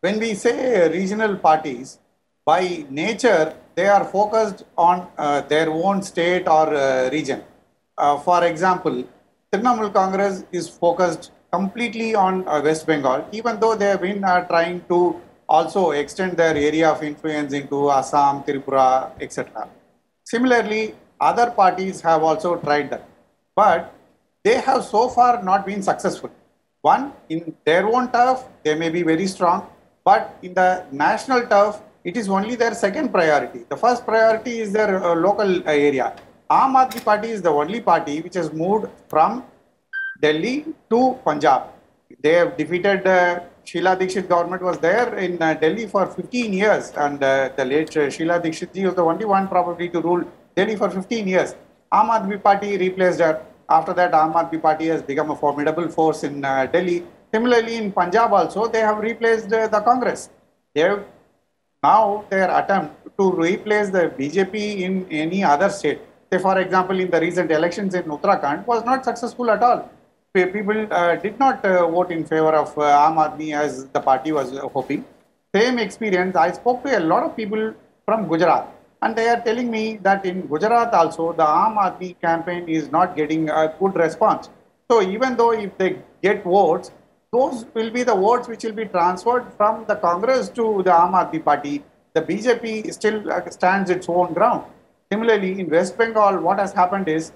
when we say regional parties, by nature, they are focused on uh, their own state or uh, region. Uh, for example, Trinamool Congress is focused completely on uh, West Bengal, even though they have been uh, trying to also extend their area of influence into Assam, Tripura, etc. Similarly, other parties have also tried that, but they have so far not been successful. One, in their own turf, they may be very strong, but in the national turf, it is only their second priority. The first priority is their uh, local area. Aam Aadmi Party is the only party which has moved from Delhi to Punjab. They have defeated uh, Sheila Dikshit government was there in uh, Delhi for 15 years and uh, the late uh, Sheila Dikshit ji was the only one probably to rule Delhi for 15 years. Aam Aadmi Party replaced her. After that, Aam Aadmi Party has become a formidable force in uh, Delhi. Similarly, in Punjab also, they have replaced uh, the Congress. They have now their attempt to replace the BJP in any other state, say for example in the recent elections in Uttarakhand, was not successful at all. People uh, did not uh, vote in favor of uh, Aam Aadmi as the party was hoping. Same experience, I spoke to a lot of people from Gujarat and they are telling me that in Gujarat also the Aam Aadmi campaign is not getting a good response. So even though if they get votes, those will be the votes which will be transferred from the Congress to the Aam Aadmi Party. The BJP still uh, stands its own ground. Similarly, in West Bengal, what has happened is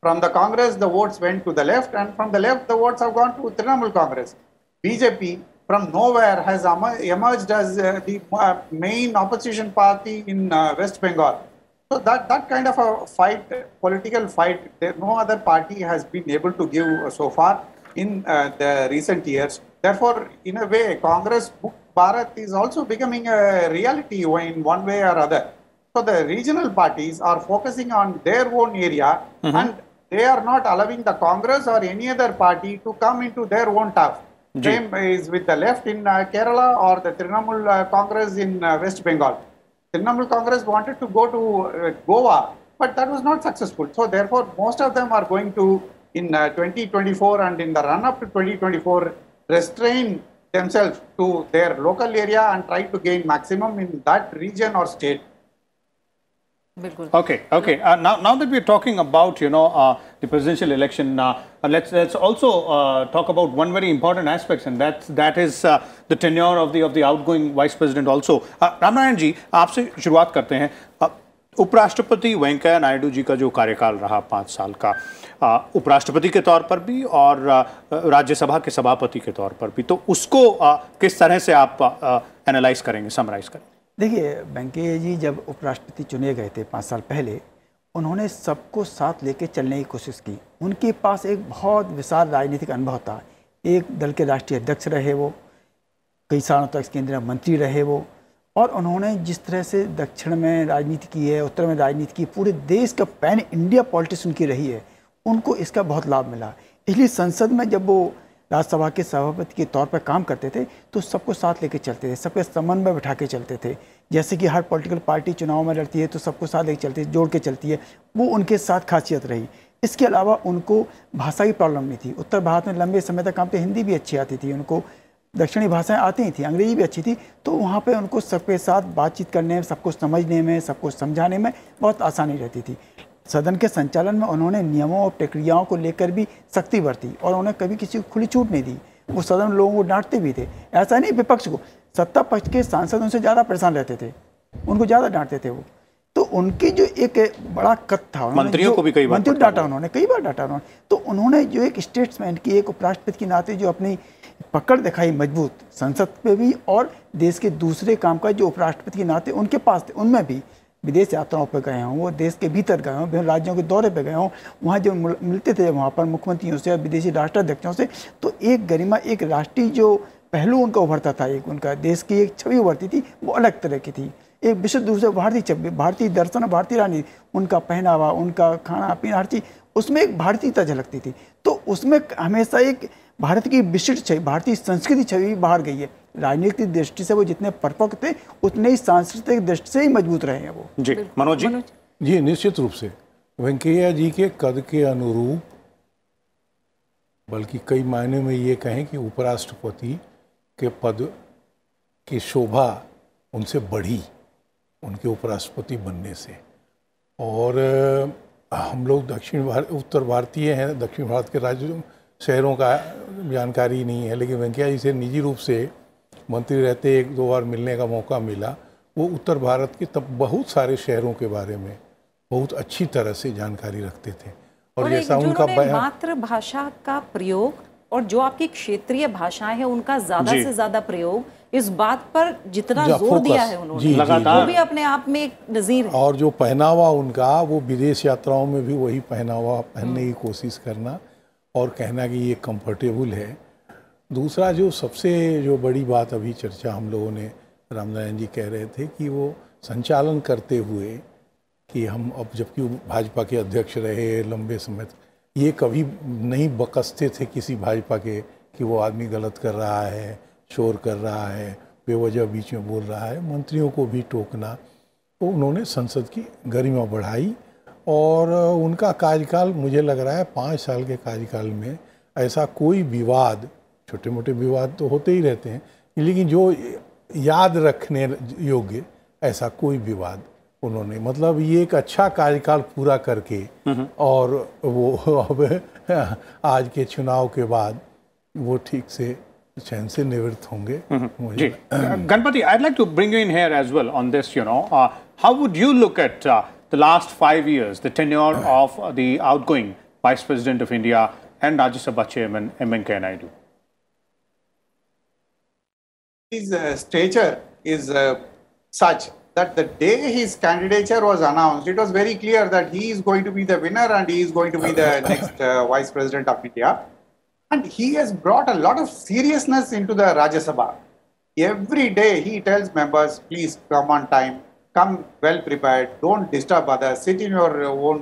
from the Congress, the votes went to the left, and from the left, the votes have gone to Trinamool Congress. BJP, from nowhere, has emerged as uh, the uh, main opposition party in uh, West Bengal. So that, that kind of a fight, political fight, no other party has been able to give so far in uh, the recent years. Therefore, in a way, Congress Book Bharat is also becoming a reality in one way or other. So the regional parties are focusing on their own area mm -hmm. and they are not allowing the Congress or any other party to come into their own turf. Same is with the left in uh, Kerala or the Trinamool uh, Congress in uh, West Bengal. Trinamool Congress wanted to go to uh, Goa, but that was not successful. So therefore, most of them are going to in uh, 2024 and in the run-up to 2024 restrain themselves to their local area and try to gain maximum in that region or state. Okay, okay. Uh, now, now that we're talking about, you know, uh, the presidential election, uh, uh let's let's also uh, talk about one very important aspect, and that's that is the tenure of the of the outgoing vice president. Also, uh, Ramnayan ji, आपसे उपराष्ट्रपति वेंकैया नायडू जी का जो कार्यकाल रहा पाँच साल का उपराष्ट्रपति के तौर पर भी और राज्यसभा के सभापति के तौर पर भी तो उसको आ, किस तरह से आप एनालाइज करेंगे समराइज करेंगे देखिए वेंकैया जी जब उपराष्ट्रपति चुने गए थे पाँच साल पहले उन्होंने सबको साथ लेकर चलने की कोशिश की उनके पास एक बहुत विशाल राजनीतिक अनुभव था एक दल के राष्ट्रीय अध्यक्ष रहे वो कई सालों तक केंद्रीय मंत्री रहे वो और उन्होंने जिस तरह से दक्षिण में राजनीति की है उत्तर में राजनीति की पूरे देश का पैन इंडिया पॉलिटिक्स उनकी रही है उनको इसका बहुत लाभ मिला इसलिए संसद में जब वो राज्यसभा के सभापति के तौर पर काम करते थे तो सबको साथ लेकर चलते थे सबके समन्वय बैठा के चलते थे जैसे कि हर पॉलिटिकल पार्टी चुनाव में लड़ती है तो सबको साथ लेकर चलती है जोड़ के चलती है वो उनके साथ खासियत रही इसके अलावा उनको भाषा की प्रॉब्लम नहीं थी उत्तर भारत में लंबे समय तक काम पर हिंदी भी अच्छी आती थी उनको दक्षिणी भाषाएं आती थी अंग्रेजी भी अच्छी थी तो वहाँ पे उनको सबके साथ बातचीत करने में सबको समझने में सबको समझाने में बहुत आसानी रहती थी सदन के संचालन में उन्होंने नियमों और प्रक्रियाओं को लेकर भी सख्ती बरती और उन्हें कभी किसी को खुली छूट नहीं दी वो सदन लोगों को डांटते भी थे ऐसा नहीं विपक्ष को सत्ता पक्ष के सांसद उनसे ज़्यादा परेशान रहते थे उनको ज़्यादा डांटते थे वो तो उनकी जो एक बड़ा कथ था मंत्रियों को भी कई बार मंत्री डांटा उन्होंने कई बार डांटा उन्होंने तो उन्होंने जो एक स्टेट्समैन की एक उपराष्ट्रपति के नाते जो अपनी पकड़ दिखाई मजबूत संसद में भी और देश के दूसरे काम का जो उपराष्ट्रपति के नाते उनके पास थे उनमें भी विदेश यात्राओं पर गए हों वो देश के भीतर गए हों विभिन्न राज्यों के दौरे पर गए हों वहाँ जो मिलते थे वहाँ पर मुख्यमंत्रियों से और विदेशी राष्ट्राध्यक्षों से तो एक गरिमा एक राष्ट्रीय जो पहलू उनका उभरता था एक उनका देश की एक छवि उभरती थी वो अलग तरह की थी एक विशुद्ध रूप से भारतीय छवि भारतीय दर्शन भारतीय रानी उनका पहनावा उनका खाना पीना हर चीज़ उसमें एक भारतीयता झलकती थी तो उसमें हमेशा एक भारत की विशिष्ट छवि भारतीय संस्कृति छवि बाहर गई है राजनीतिक दृष्टि से वो जितने परपक थे उतने ही सांस्कृतिक दृष्टि से ही मजबूत रहे हैं वो जी मनोज जी जी निश्चित रूप से वेंकैया जी के कद के अनुरूप बल्कि कई मायने में ये कहें कि उपराष्ट्रपति के पद की शोभा उनसे बढ़ी उनके उपराष्ट्रपति बनने से और हम लोग दक्षिण भारत उत्तर भारतीय हैं दक्षिण भारत के राज्य शहरों का जानकारी नहीं है लेकिन वेंकैया जी से निजी रूप से मंत्री रहते एक दो बार मिलने का मौका मिला वो उत्तर भारत के तब बहुत सारे शहरों के बारे में बहुत अच्छी तरह से जानकारी रखते थे और, और जैसा उनका मातृभाषा का प्रयोग और जो आपकी क्षेत्रीय भाषाएं हैं उनका ज्यादा से ज्यादा प्रयोग इस बात पर जितना जोर दिया है उन्होंने लगातार वो भी अपने आप में एक नजीर है और जो पहनावा उनका वो विदेश यात्राओं में भी वही पहनावा पहनने की कोशिश करना और कहना कि ये कंफर्टेबल है दूसरा जो सबसे जो बड़ी बात अभी चर्चा हम लोगों ने रामनारायण जी कह रहे थे कि वो संचालन करते हुए कि हम अब जबकि भाजपा के अध्यक्ष रहे लंबे समय तक ये कभी नहीं बकसते थे किसी भाजपा के कि वो आदमी गलत कर रहा है शोर कर रहा है बेवजह बीच में बोल रहा है मंत्रियों को भी टोकना तो उन्होंने संसद की गरिमा बढ़ाई और उनका कार्यकाल मुझे लग रहा है पाँच साल के कार्यकाल में ऐसा कोई विवाद छोटे मोटे विवाद तो होते ही रहते हैं लेकिन जो याद रखने योग्य ऐसा कोई विवाद उन्होंने मतलब ये एक अच्छा कार्यकाल पूरा करके और वो अब आज के चुनाव के बाद वो ठीक से चैन से निवृत्त होंगे Ganapati I like to bring in here as well on this you know how would you look at the last five years, the tenure of the outgoing Vice President of India and Rajya Sabha Chairman M. Naidu? His uh, stature is uh, such that the day his candidature was announced, it was very clear that he is going to be the winner and he is going to be the next uh, Vice President of India. And he has brought a lot of seriousness into the Rajya Sabha. Every day he tells members, please come on time, come well prepared, don't disturb others, sit in your own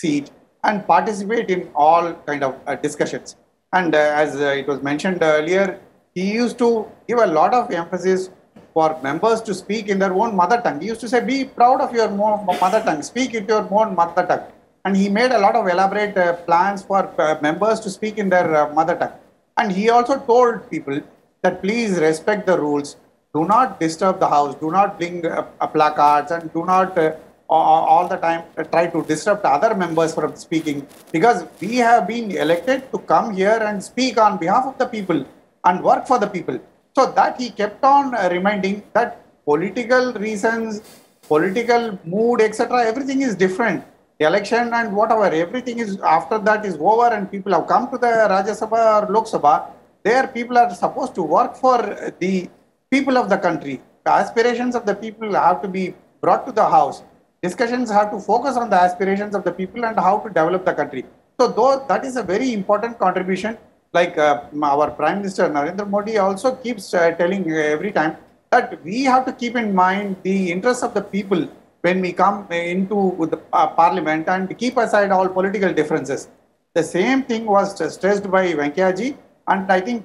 seat and participate in all kind of uh, discussions. And uh, as uh, it was mentioned earlier, he used to give a lot of emphasis for members to speak in their own mother tongue. He used to say, be proud of your mother tongue, speak in your own mother tongue. And he made a lot of elaborate uh, plans for uh, members to speak in their uh, mother tongue. And he also told people that please respect the rules, do not disturb the house, do not bring uh, uh placards, and do not uh, all the time uh, try to disrupt other members from speaking because we have been elected to come here and speak on behalf of the people and work for the people. So that he kept on uh, reminding that political reasons, political mood, etc., everything is different. The election and whatever, everything is after that is over, and people have come to the Rajya Sabha or Lok Sabha. There, people are supposed to work for the people of the country. The aspirations of the people have to be brought to the house. Discussions have to focus on the aspirations of the people and how to develop the country. So, though that is a very important contribution, like uh, our Prime Minister Narendra Modi also keeps uh, telling every time that we have to keep in mind the interests of the people when we come into the uh, parliament and keep aside all political differences. The same thing was stressed by Venkaiah and I think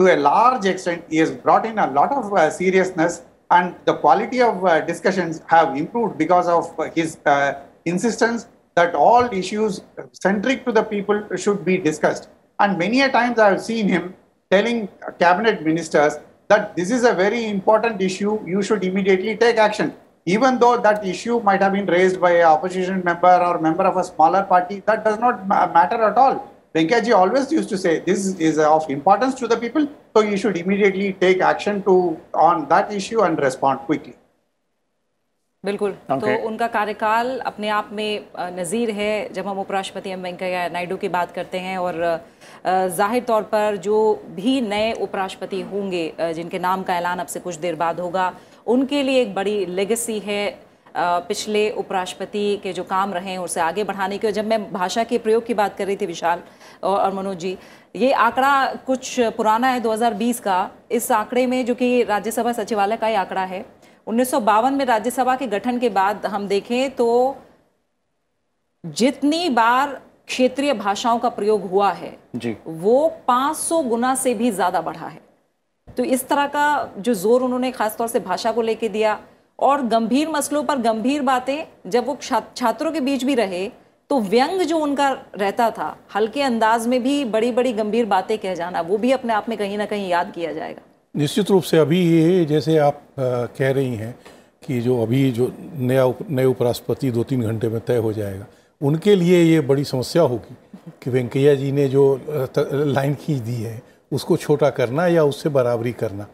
to a large extent, he has brought in a lot of uh, seriousness and the quality of uh, discussions have improved because of uh, his uh, insistence that all issues centric to the people should be discussed. And many a times I have seen him telling cabinet ministers that this is a very important issue, you should immediately take action. Even though that issue might have been raised by an opposition member or member of a smaller party, that does not matter at all Venkatji always used to say this is of importance to the people, so you should immediately take action to on that issue and respond quickly. बिल्कुल okay. तो उनका कार्यकाल अपने आप में नज़ीर है जब हम उपराष्ट्रपति एम वेंकैया नायडू की बात करते हैं और जाहिर तौर पर जो भी नए उपराष्ट्रपति होंगे जिनके नाम का ऐलान अब से कुछ देर बाद होगा उनके लिए एक बड़ी लेगेसी है पिछले उपराष्ट्रपति के जो काम रहे हैं उसे आगे बढ़ाने के जब मैं भाषा के प्रयोग की बात कर रही थी विशाल और मनोज जी ये आंकड़ा कुछ पुराना है 2020 का इस आंकड़े में जो कि राज्यसभा सचिवालय का ही आंकड़ा है उन्नीस में राज्यसभा के गठन के बाद हम देखें तो जितनी बार क्षेत्रीय भाषाओं का प्रयोग हुआ है जी। वो 500 गुना से भी ज़्यादा बढ़ा है तो इस तरह का जो जोर उन्होंने खासतौर से भाषा को लेके दिया और गंभीर मसलों पर गंभीर बातें जब वो छात्रों के बीच भी रहे तो व्यंग जो उनका रहता था हल्के अंदाज में भी बड़ी बड़ी गंभीर बातें कह जाना वो भी अपने आप में कहीं ना कहीं याद किया जाएगा निश्चित रूप से अभी ये जैसे आप कह रही हैं कि जो अभी जो नया उप, नए उपराष्ट्रपति दो तीन घंटे में तय हो जाएगा उनके लिए ये बड़ी समस्या होगी कि वेंकैया जी ने जो लाइन खींच दी है उसको छोटा करना या उससे बराबरी करना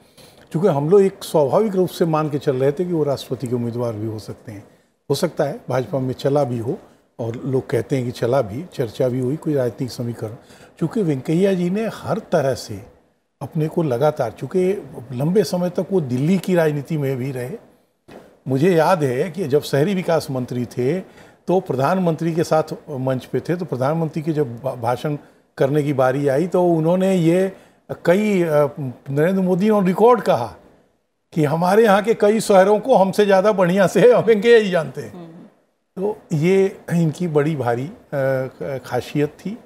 क्योंकि हम लोग एक स्वाभाविक रूप से मान के चल रहे थे कि वो राष्ट्रपति के उम्मीदवार भी हो सकते हैं हो सकता है भाजपा में चला भी हो और लोग कहते हैं कि चला भी चर्चा भी हुई कोई राजनीतिक समीकरण चूँकि वेंकैया जी ने हर तरह से अपने को लगातार चूँकि लंबे समय तक वो दिल्ली की राजनीति में भी रहे मुझे याद है कि जब शहरी विकास मंत्री थे तो प्रधानमंत्री के साथ मंच पे थे तो प्रधानमंत्री के जब भाषण करने की बारी आई तो उन्होंने ये कई नरेंद्र मोदी ने रिकॉर्ड कहा कि हमारे यहाँ के कई शहरों को हमसे ज़्यादा बढ़िया से हम ही जानते हैं तो ये इनकी बड़ी भारी खासियत थी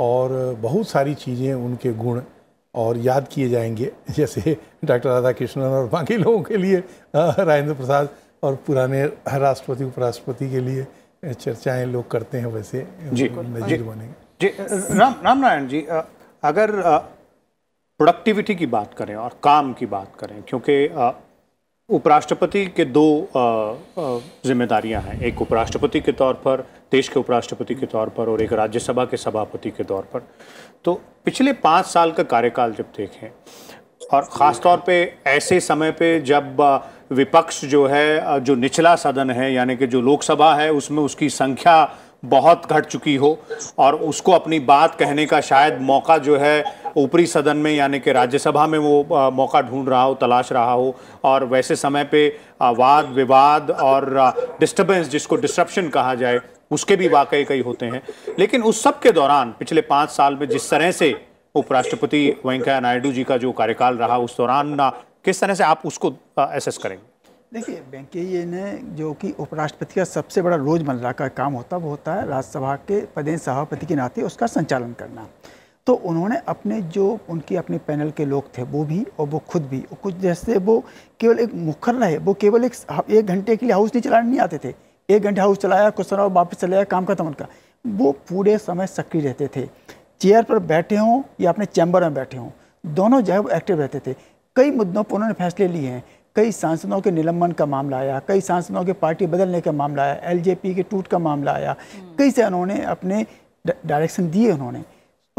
और बहुत सारी चीज़ें उनके गुण और याद किए जाएंगे जैसे डॉक्टर राधा कृष्णन और बाकी लोगों के लिए राजेंद्र प्रसाद और पुराने राष्ट्रपति उपराष्ट्रपति के लिए चर्चाएं लोग करते हैं वैसे जी, नजीर बनेंगे जी राम राम नारायण जी अगर प्रोडक्टिविटी की बात करें और काम की बात करें क्योंकि उपराष्ट्रपति के दो जिम्मेदारियां हैं एक उपराष्ट्रपति के तौर पर देश के उपराष्ट्रपति के तौर पर और एक राज्यसभा के सभापति के तौर पर तो पिछले पाँच साल का कार्यकाल जब देखें और ख़ास तौर पे ऐसे समय पे जब विपक्ष जो है जो निचला सदन है यानी कि जो लोकसभा है उसमें उसकी संख्या बहुत घट चुकी हो और उसको अपनी बात कहने का शायद मौका जो है ऊपरी सदन में यानी कि राज्यसभा में वो आ, मौका ढूंढ रहा हो तलाश रहा हो और वैसे समय पे वाद विवाद और डिस्टर्बेंस जिसको डिस्ट्रप्शन कहा जाए उसके भी वाकई कई होते हैं लेकिन उस सब के दौरान पिछले पाँच साल में जिस तरह से उपराष्ट्रपति वेंकैया नायडू जी का जो कार्यकाल रहा उस दौरान किस तरह से आप उसको एसेस करेंगे देखिए वेंकैया ने जो कि उपराष्ट्रपति का सबसे बड़ा रोजमर्रा का काम होता वो होता है राज्यसभा के पदेन सभापति के नाते उसका संचालन करना तो उन्होंने अपने जो उनकी अपने पैनल के लोग थे वो भी और वो खुद भी कुछ जैसे वो केवल एक मुखर रहे वो केवल एक एक घंटे के लिए हाउस नहीं चलाने नहीं आते थे एक घंटे हाउस चलाया कुछ समय वापस चलाया काम खत्म उनका वो पूरे समय सक्रिय रहते थे चेयर पर बैठे हों या अपने चैम्बर में बैठे हों दोनों जो है वो एक्टिव रहते थे कई मुद्दों पर उन्होंने फैसले लिए हैं कई सांसदों के निलंबन का मामला आया कई सांसदों के पार्टी बदलने का मामला आया एलजेपी के टूट का मामला आया हम्म। कई से उन्होंने अपने डायरेक्शन दिए उन्होंने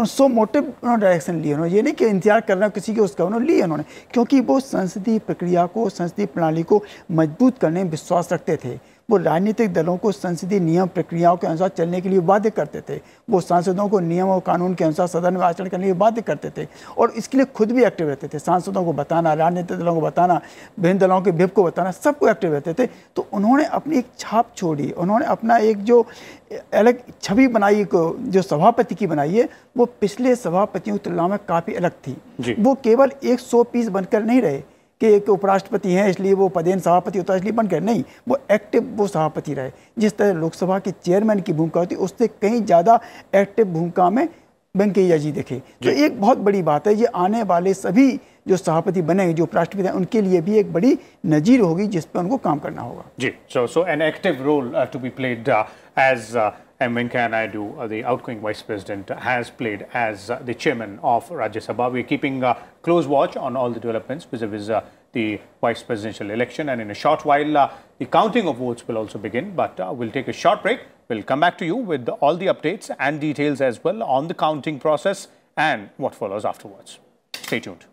सो मोटिव उन्होंने डायरेक्शन लिए उन्होंने ये नहीं कि इंतजार करना किसी के उसका उन्होंने लिए उन्होंने क्योंकि वो संसदीय प्रक्रिया को संसदीय प्रणाली को मजबूत करने में विश्वास रखते थे वो राजनीतिक दलों को संसदीय नियम प्रक्रियाओं के अनुसार चलने के लिए बाध्य करते थे वो सांसदों को नियम और कानून के अनुसार सदन में आचरण करने के लिए बाध्य करते थे और इसके लिए खुद भी एक्टिव रहते थे सांसदों को बताना राजनीतिक दलों को बताना विभिन्न दलों के विप को बताना सबको एक्टिव रहते थे तो उन्होंने अपनी एक छाप छोड़ी उन्होंने अपना एक जो अलग छवि बनाई जो सभापति की बनाई है वो पिछले सभापतियों की तुलना में काफ़ी अलग थी वो केवल एक सौ पीस बनकर नहीं रहे कि एक तो उपराष्ट्रपति हैं इसलिए वो पदेन सभापति होता है इसलिए बन गए नहीं वो एक्टिव वो सभापति रहे जिस तरह लोकसभा के चेयरमैन की भूमिका होती है उससे कहीं ज़्यादा एक्टिव भूमिका में वेंकैया जी देखे तो एक बहुत बड़ी बात है ये आने वाले सभी जो सभापति बने जो उपराष्ट्रपति हैं उनके लिए भी एक बड़ी नज़ीर होगी जिस पर उनको काम करना होगा जी so so an active role to be played as M. Venkaya Naidu, uh, the outgoing Vice President, has played as uh, the chairman of Rajya Sabha. We're keeping a close watch on all the developments vis-a-vis uh, the vice presidential election. And in a short while, uh, the counting of votes will also begin. But uh, we'll take a short break. We'll come back to you with all the updates and details as well on the counting process and what follows afterwards. Stay tuned.